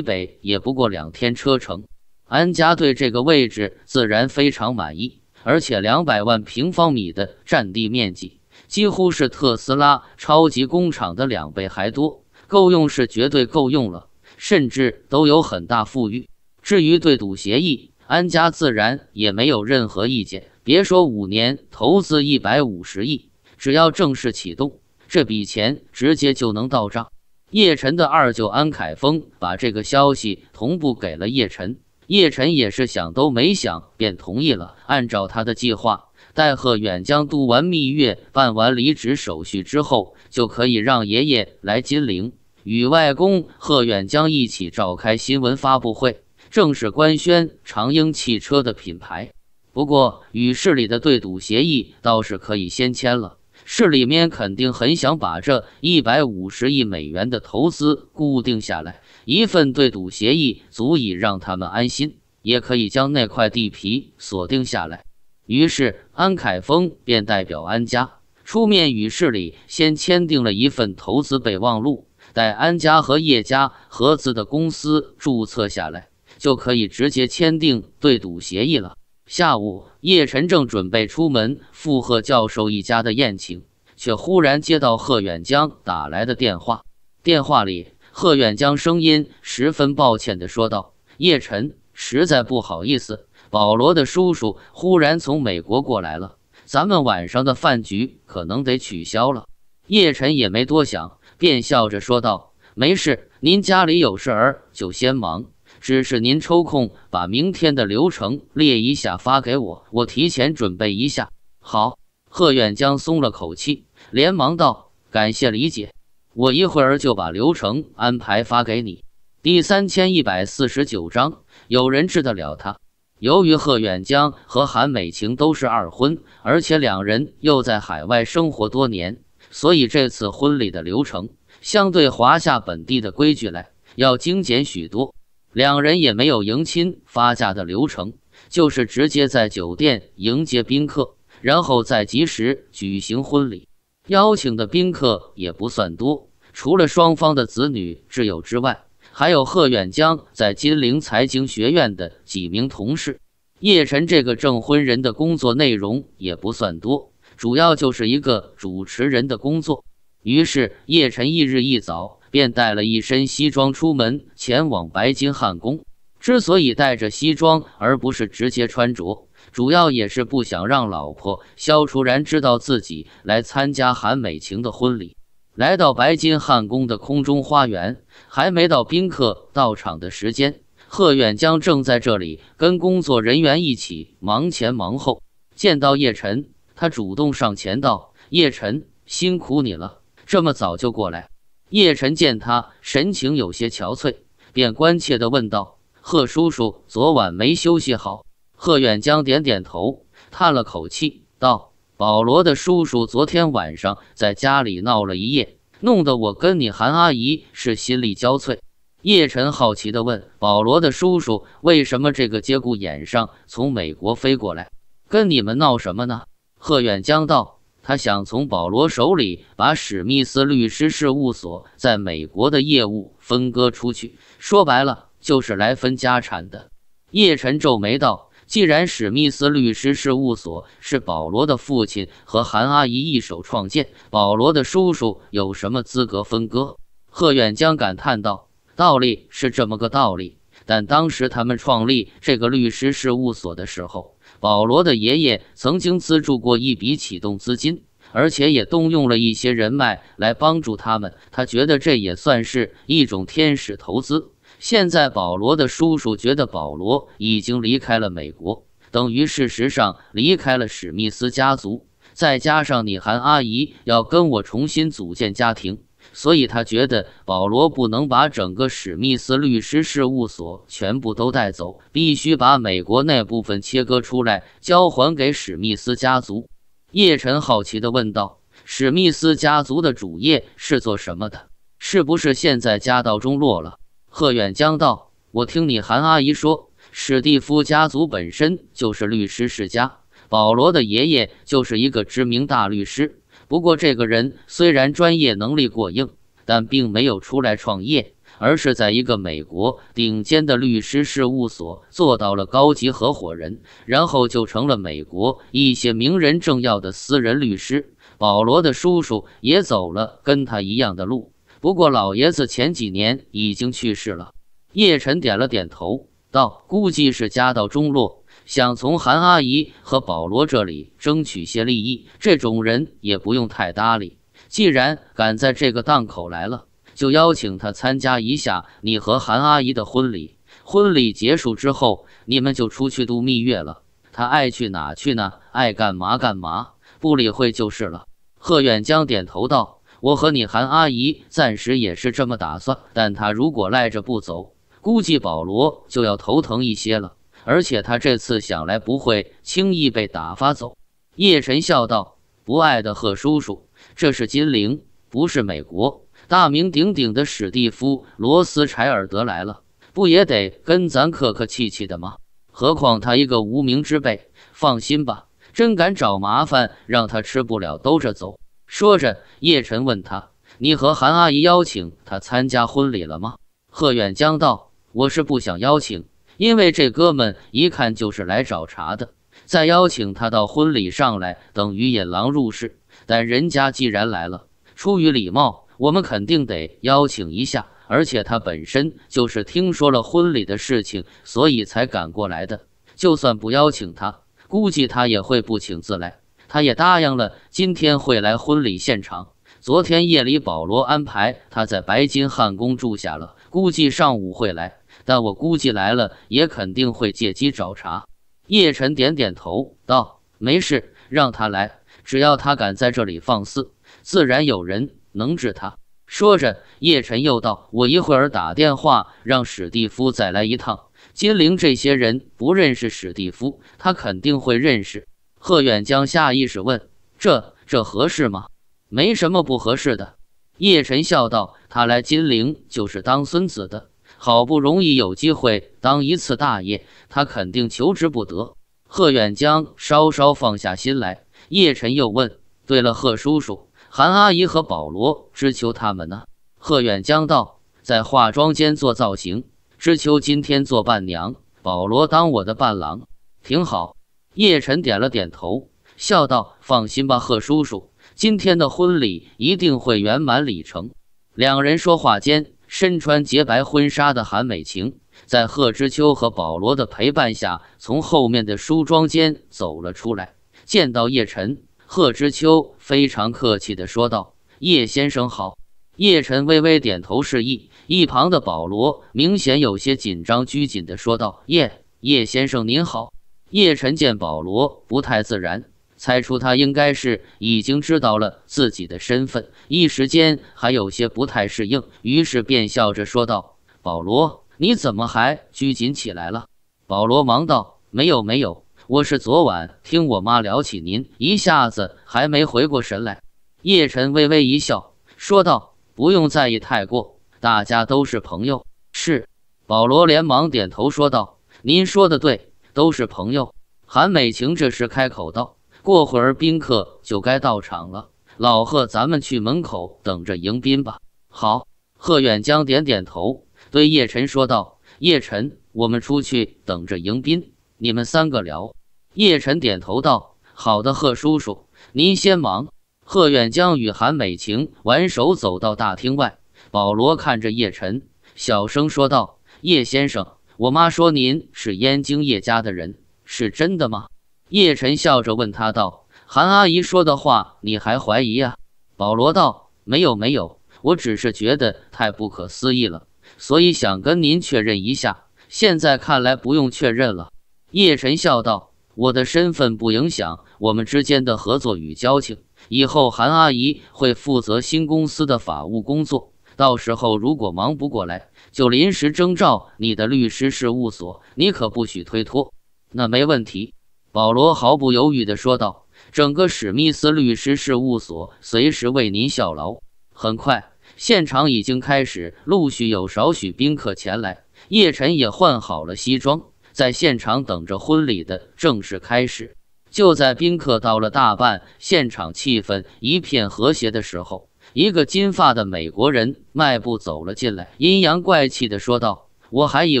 北也不过两天车程。安家对这个位置自然非常满意，而且两百万平方米的占地面积几乎是特斯拉超级工厂的两倍还多，够用是绝对够用了，甚至都有很大富裕。至于对赌协议，安家自然也没有任何意见。别说五年投资一百五十亿，只要正式启动，这笔钱直接就能到账。叶晨的二舅安凯峰把这个消息同步给了叶晨。叶辰也是想都没想便同意了。按照他的计划，待贺远江度完蜜月、办完离职手续之后，就可以让爷爷来金陵，与外公贺远江一起召开新闻发布会，正式官宣长鹰汽车的品牌。不过，与市里的对赌协议倒是可以先签了。市里面肯定很想把这一百五十亿美元的投资固定下来。一份对赌协议足以让他们安心，也可以将那块地皮锁定下来。于是，安凯峰便代表安家出面与市里先签订了一份投资备忘录，待安家和叶家合资的公司注册下来，就可以直接签订对赌协议了。下午，叶晨正准备出门赴贺教授一家的宴请，却忽然接到贺远江打来的电话，电话里。贺远江声音十分抱歉的说道：“叶晨，实在不好意思，保罗的叔叔忽然从美国过来了，咱们晚上的饭局可能得取消了。”叶晨也没多想，便笑着说道：“没事，您家里有事儿就先忙，只是您抽空把明天的流程列一下发给我，我提前准备一下。”好，贺远江松了口气，连忙道：“感谢理解。”我一会儿就把流程安排发给你。第三千一百四十九章，有人治得了他。由于贺远江和韩美晴都是二婚，而且两人又在海外生活多年，所以这次婚礼的流程相对华夏本地的规矩来要精简许多。两人也没有迎亲发嫁的流程，就是直接在酒店迎接宾客，然后再及时举行婚礼。邀请的宾客也不算多。除了双方的子女、挚友之外，还有贺远江在金陵财经学院的几名同事。叶晨这个证婚人的工作内容也不算多，主要就是一个主持人的工作。于是，叶晨一日一早便带了一身西装出门，前往白金汉宫。之所以带着西装而不是直接穿着，主要也是不想让老婆肖楚然知道自己来参加韩美晴的婚礼。来到白金汉宫的空中花园，还没到宾客到场的时间，贺远江正在这里跟工作人员一起忙前忙后。见到叶晨，他主动上前道：“叶晨，辛苦你了，这么早就过来。”叶晨见他神情有些憔悴，便关切地问道：“贺叔叔，昨晚没休息好？”贺远江点点头，叹了口气道。保罗的叔叔昨天晚上在家里闹了一夜，弄得我跟你韩阿姨是心力交瘁。叶晨好奇地问：“保罗的叔叔为什么这个节骨眼上从美国飞过来，跟你们闹什么呢？”贺远江道：“他想从保罗手里把史密斯律师事务所在美国的业务分割出去，说白了就是来分家产的。”叶晨皱眉道。既然史密斯律师事务所是保罗的父亲和韩阿姨一手创建，保罗的叔叔有什么资格分割？贺远江感叹道：“道理是这么个道理，但当时他们创立这个律师事务所的时候，保罗的爷爷曾经资助过一笔启动资金，而且也动用了一些人脉来帮助他们。他觉得这也算是一种天使投资。”现在保罗的叔叔觉得保罗已经离开了美国，等于事实上离开了史密斯家族。再加上你韩阿姨要跟我重新组建家庭，所以他觉得保罗不能把整个史密斯律师事务所全部都带走，必须把美国那部分切割出来交还给史密斯家族。叶晨好奇地问道：“史密斯家族的主业是做什么的？是不是现在家道中落了？”贺远江道：“我听你韩阿姨说，史蒂夫家族本身就是律师世家，保罗的爷爷就是一个知名大律师。不过，这个人虽然专业能力过硬，但并没有出来创业，而是在一个美国顶尖的律师事务所做到了高级合伙人，然后就成了美国一些名人政要的私人律师。保罗的叔叔也走了跟他一样的路。”不过老爷子前几年已经去世了，叶晨点了点头，道：“估计是家道中落，想从韩阿姨和保罗这里争取些利益。这种人也不用太搭理。既然敢在这个档口来了，就邀请他参加一下你和韩阿姨的婚礼。婚礼结束之后，你们就出去度蜜月了。他爱去哪去呢，爱干嘛干嘛，不理会就是了。”贺远江点头道。我和你韩阿姨暂时也是这么打算，但他如果赖着不走，估计保罗就要头疼一些了。而且他这次想来不会轻易被打发走。叶晨笑道：“不爱的贺叔叔，这是金陵，不是美国。大名鼎鼎的史蒂夫·罗斯柴尔德来了，不也得跟咱客客气气的吗？何况他一个无名之辈，放心吧，真敢找麻烦，让他吃不了兜着走。”说着，叶晨问他：“你和韩阿姨邀请他参加婚礼了吗？”贺远江道：“我是不想邀请，因为这哥们一看就是来找茬的。再邀请他到婚礼上来，等于引狼入室。但人家既然来了，出于礼貌，我们肯定得邀请一下。而且他本身就是听说了婚礼的事情，所以才赶过来的。就算不邀请他，估计他也会不请自来。”他也答应了，今天会来婚礼现场。昨天夜里，保罗安排他在白金汉宫住下了，估计上午会来。但我估计来了，也肯定会借机找茬。叶晨点点头道：“没事，让他来，只要他敢在这里放肆，自然有人能治他。”说着，叶晨又道：“我一会儿打电话让史蒂夫再来一趟。金陵这些人不认识史蒂夫，他肯定会认识。”贺远江下意识问：“这这合适吗？”“没什么不合适的。”叶晨笑道：“他来金陵就是当孙子的，好不容易有机会当一次大爷，他肯定求之不得。”贺远江稍稍放下心来。叶晨又问：“对了，贺叔叔，韩阿姨和保罗、知秋他们呢？”贺远江道：“在化妆间做造型。知秋今天做伴娘，保罗当我的伴郎，挺好。”叶辰点了点头，笑道：“放心吧，贺叔叔，今天的婚礼一定会圆满礼成。”两人说话间，身穿洁白婚纱的韩美晴在贺知秋和保罗的陪伴下，从后面的梳妆间走了出来。见到叶晨，贺知秋非常客气地说道：“叶先生好。”叶辰微微点头示意，一旁的保罗明显有些紧张拘谨地说道：“叶叶先生您好。”叶晨见保罗不太自然，猜出他应该是已经知道了自己的身份，一时间还有些不太适应，于是便笑着说道：“保罗，你怎么还拘谨起来了？”保罗忙道：“没有，没有，我是昨晚听我妈聊起您，一下子还没回过神来。”叶晨微微一笑，说道：“不用在意太过，大家都是朋友。”是，保罗连忙点头说道：“您说的对。”都是朋友。韩美晴这时开口道：“过会儿宾客就该到场了，老贺，咱们去门口等着迎宾吧。”好，贺远江点点头，对叶晨说道：“叶晨，我们出去等着迎宾，你们三个聊。”叶晨点头道：“好的，贺叔叔，您先忙。”贺远江与韩美晴挽手走到大厅外，保罗看着叶晨，小声说道：“叶先生。”我妈说您是燕京叶家的人，是真的吗？叶晨笑着问他道：“韩阿姨说的话，你还怀疑啊？”保罗道：“没有，没有，我只是觉得太不可思议了，所以想跟您确认一下。现在看来不用确认了。”叶晨笑道：“我的身份不影响我们之间的合作与交情。以后韩阿姨会负责新公司的法务工作，到时候如果忙不过来。”就临时征召你的律师事务所，你可不许推脱。那没问题，保罗毫不犹豫地说道。整个史密斯律师事务所随时为您效劳。很快，现场已经开始陆续有少许宾客前来，叶晨也换好了西装，在现场等着婚礼的正式开始。就在宾客到了大半，现场气氛一片和谐的时候。一个金发的美国人迈步走了进来，阴阳怪气地说道：“我还以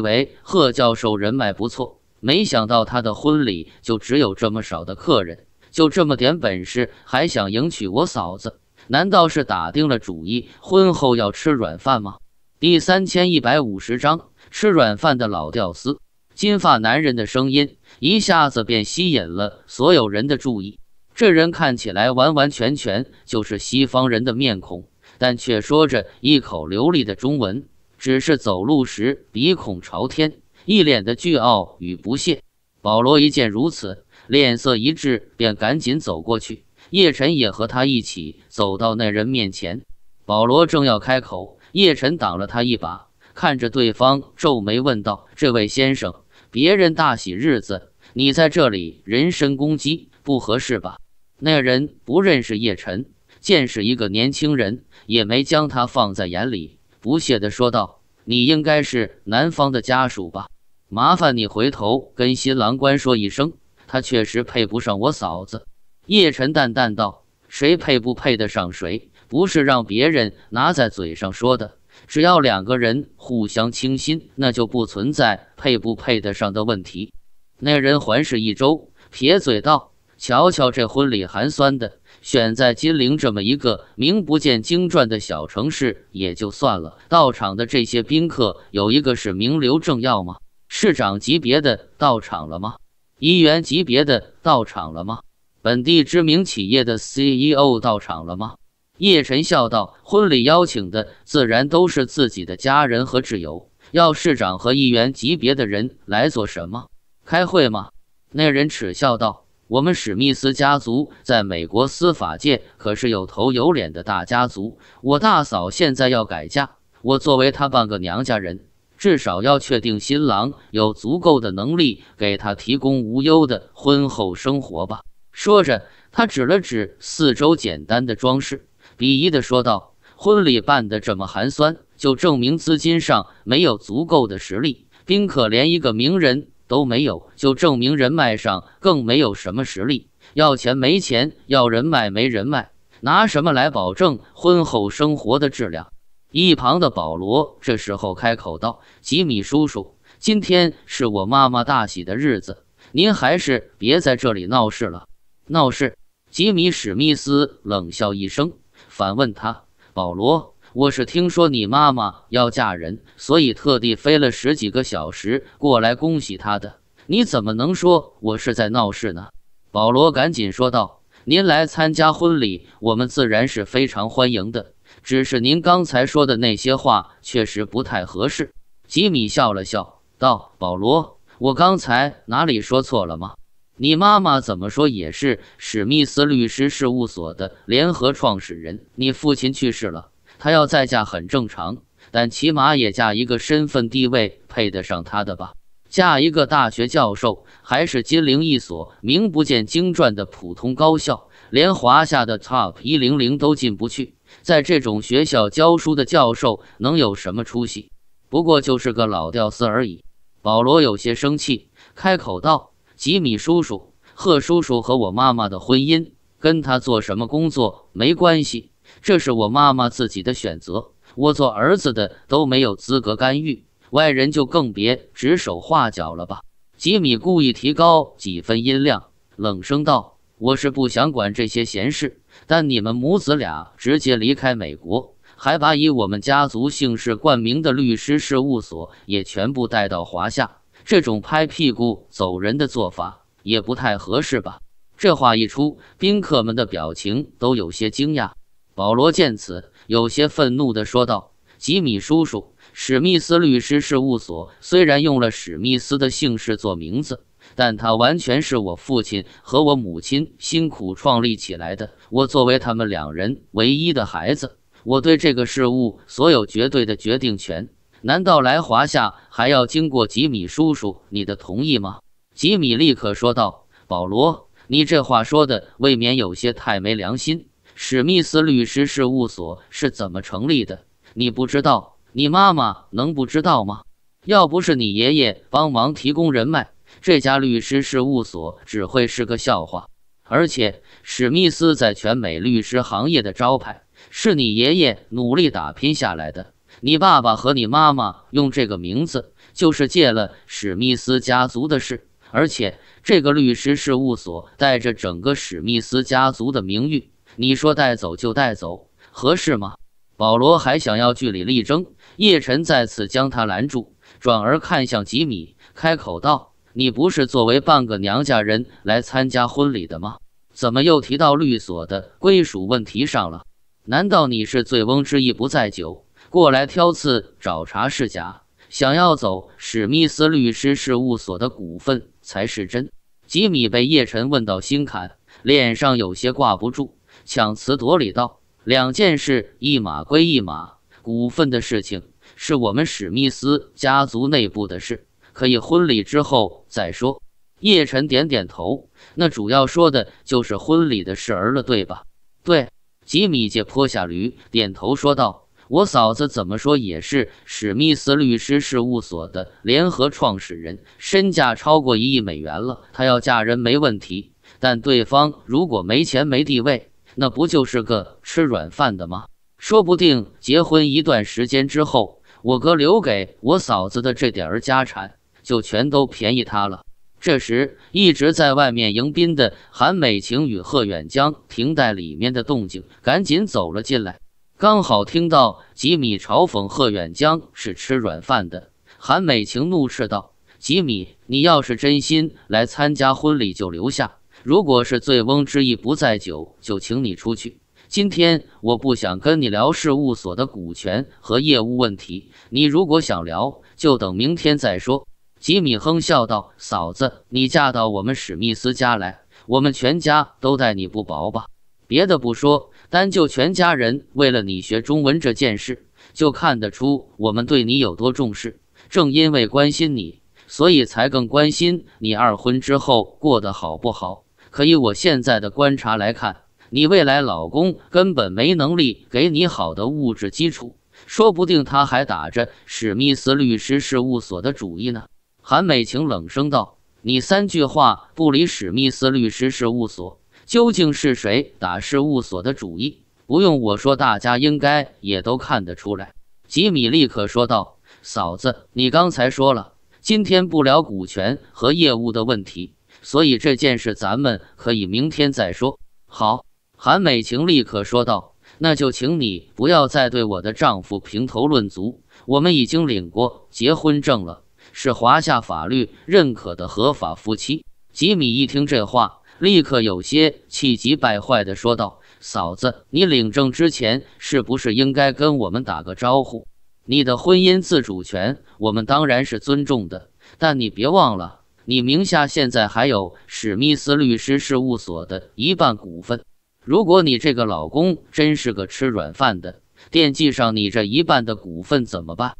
为贺教授人脉不错，没想到他的婚礼就只有这么少的客人，就这么点本事还想迎娶我嫂子？难道是打定了主意婚后要吃软饭吗？”第三千一百五十章吃软饭的老屌丝。金发男人的声音一下子便吸引了所有人的注意。这人看起来完完全全就是西方人的面孔，但却说着一口流利的中文，只是走路时鼻孔朝天，一脸的倨傲与不屑。保罗一见如此，脸色一滞，便赶紧走过去。叶辰也和他一起走到那人面前。保罗正要开口，叶辰挡了他一把，看着对方皱眉问道：“这位先生，别人大喜日子，你在这里人身攻击，不合适吧？”那人不认识叶晨，见是一个年轻人，也没将他放在眼里，不屑地说道：“你应该是男方的家属吧？麻烦你回头跟新郎官说一声，他确实配不上我嫂子。”叶晨淡淡道：“谁配不配得上谁，不是让别人拿在嘴上说的。只要两个人互相倾心，那就不存在配不配得上的问题。”那人环视一周，撇嘴道。瞧瞧这婚礼寒酸的，选在金陵这么一个名不见经传的小城市也就算了。到场的这些宾客有一个是名流政要吗？市长级别的到场了吗？议员级别的到场了吗？本地知名企业的 CEO 到场了吗？叶晨笑道：“婚礼邀请的自然都是自己的家人和挚友，要市长和议员级别的人来做什么？开会吗？”那人耻笑道。我们史密斯家族在美国司法界可是有头有脸的大家族。我大嫂现在要改嫁，我作为她半个娘家人，至少要确定新郎有足够的能力给她提供无忧的婚后生活吧。说着，他指了指四周简单的装饰，鄙夷地说道：“婚礼办得这么寒酸，就证明资金上没有足够的实力。宾客连一个名人。”都没有，就证明人脉上更没有什么实力。要钱没钱，要人脉没人脉，拿什么来保证婚后生活的质量？一旁的保罗这时候开口道：“吉米叔叔，今天是我妈妈大喜的日子，您还是别在这里闹事了。”闹事！吉米史密斯冷笑一声，反问他：“保罗。”我是听说你妈妈要嫁人，所以特地飞了十几个小时过来恭喜她的。你怎么能说我是在闹事呢？保罗赶紧说道：“您来参加婚礼，我们自然是非常欢迎的。只是您刚才说的那些话确实不太合适。”吉米笑了笑，道：“保罗，我刚才哪里说错了吗？你妈妈怎么说也是史密斯律师事务所的联合创始人，你父亲去世了。”他要再嫁很正常，但起码也嫁一个身份地位配得上他的吧。嫁一个大学教授，还是金陵一所名不见经传的普通高校，连华夏的 TOP 一零零都进不去。在这种学校教书的教授能有什么出息？不过就是个老屌丝而已。保罗有些生气，开口道：“吉米叔叔，贺叔叔和我妈妈的婚姻跟他做什么工作没关系。”这是我妈妈自己的选择，我做儿子的都没有资格干预，外人就更别指手画脚了吧？吉米故意提高几分音量，冷声道：“我是不想管这些闲事，但你们母子俩直接离开美国，还把以我们家族姓氏冠名的律师事务所也全部带到华夏，这种拍屁股走人的做法也不太合适吧？”这话一出，宾客们的表情都有些惊讶。保罗见此，有些愤怒地说道：“吉米叔叔，史密斯律师事务所虽然用了史密斯的姓氏做名字，但他完全是我父亲和我母亲辛苦创立起来的。我作为他们两人唯一的孩子，我对这个事务所有绝对的决定权。难道来华夏还要经过吉米叔叔你的同意吗？”吉米立刻说道：“保罗，你这话说的未免有些太没良心。”史密斯律师事务所是怎么成立的？你不知道，你妈妈能不知道吗？要不是你爷爷帮忙提供人脉，这家律师事务所只会是个笑话。而且，史密斯在全美律师行业的招牌，是你爷爷努力打拼下来的。你爸爸和你妈妈用这个名字，就是借了史密斯家族的事。而且，这个律师事务所带着整个史密斯家族的名誉。你说带走就带走，合适吗？保罗还想要据理力争，叶晨再次将他拦住，转而看向吉米，开口道：“你不是作为半个娘家人来参加婚礼的吗？怎么又提到律所的归属问题上了？难道你是醉翁之意不在酒，过来挑刺找茬是假，想要走史密斯律师事务所的股份才是真？”吉米被叶晨问到心坎，脸上有些挂不住。强词夺理道：“两件事一码归一码，股份的事情是我们史密斯家族内部的事，可以婚礼之后再说。”叶晨点点头：“那主要说的就是婚礼的事儿了，对吧？”“对。”吉米借坡下驴，点头说道：“我嫂子怎么说也是史密斯律师事务所的联合创始人，身价超过一亿美元了，她要嫁人没问题。但对方如果没钱没地位。”那不就是个吃软饭的吗？说不定结婚一段时间之后，我哥留给我嫂子的这点儿家产就全都便宜他了。这时，一直在外面迎宾的韩美晴与贺远江停在里面的动静，赶紧走了进来。刚好听到吉米嘲讽贺远江是吃软饭的，韩美晴怒斥道：“吉米，你要是真心来参加婚礼，就留下。”如果是醉翁之意不在酒，就请你出去。今天我不想跟你聊事务所的股权和业务问题。你如果想聊，就等明天再说。吉米哼笑道：“嫂子，你嫁到我们史密斯家来，我们全家都待你不薄吧？别的不说，单就全家人为了你学中文这件事，就看得出我们对你有多重视。正因为关心你，所以才更关心你二婚之后过得好不好。”可以，我现在的观察来看，你未来老公根本没能力给你好的物质基础，说不定他还打着史密斯律师事务所的主意呢。韩美晴冷声道：“你三句话不离史密斯律师事务所，究竟是谁打事务所的主意？不用我说，大家应该也都看得出来。”吉米立刻说道：“嫂子，你刚才说了，今天不聊股权和业务的问题。”所以这件事咱们可以明天再说。好，韩美晴立刻说道：“那就请你不要再对我的丈夫评头论足。我们已经领过结婚证了，是华夏法律认可的合法夫妻。”吉米一听这话，立刻有些气急败坏的说道：“嫂子，你领证之前是不是应该跟我们打个招呼？你的婚姻自主权我们当然是尊重的，但你别忘了。”你名下现在还有史密斯律师事务所的一半股份，如果你这个老公真是个吃软饭的，惦记上你这一半的股份怎么办？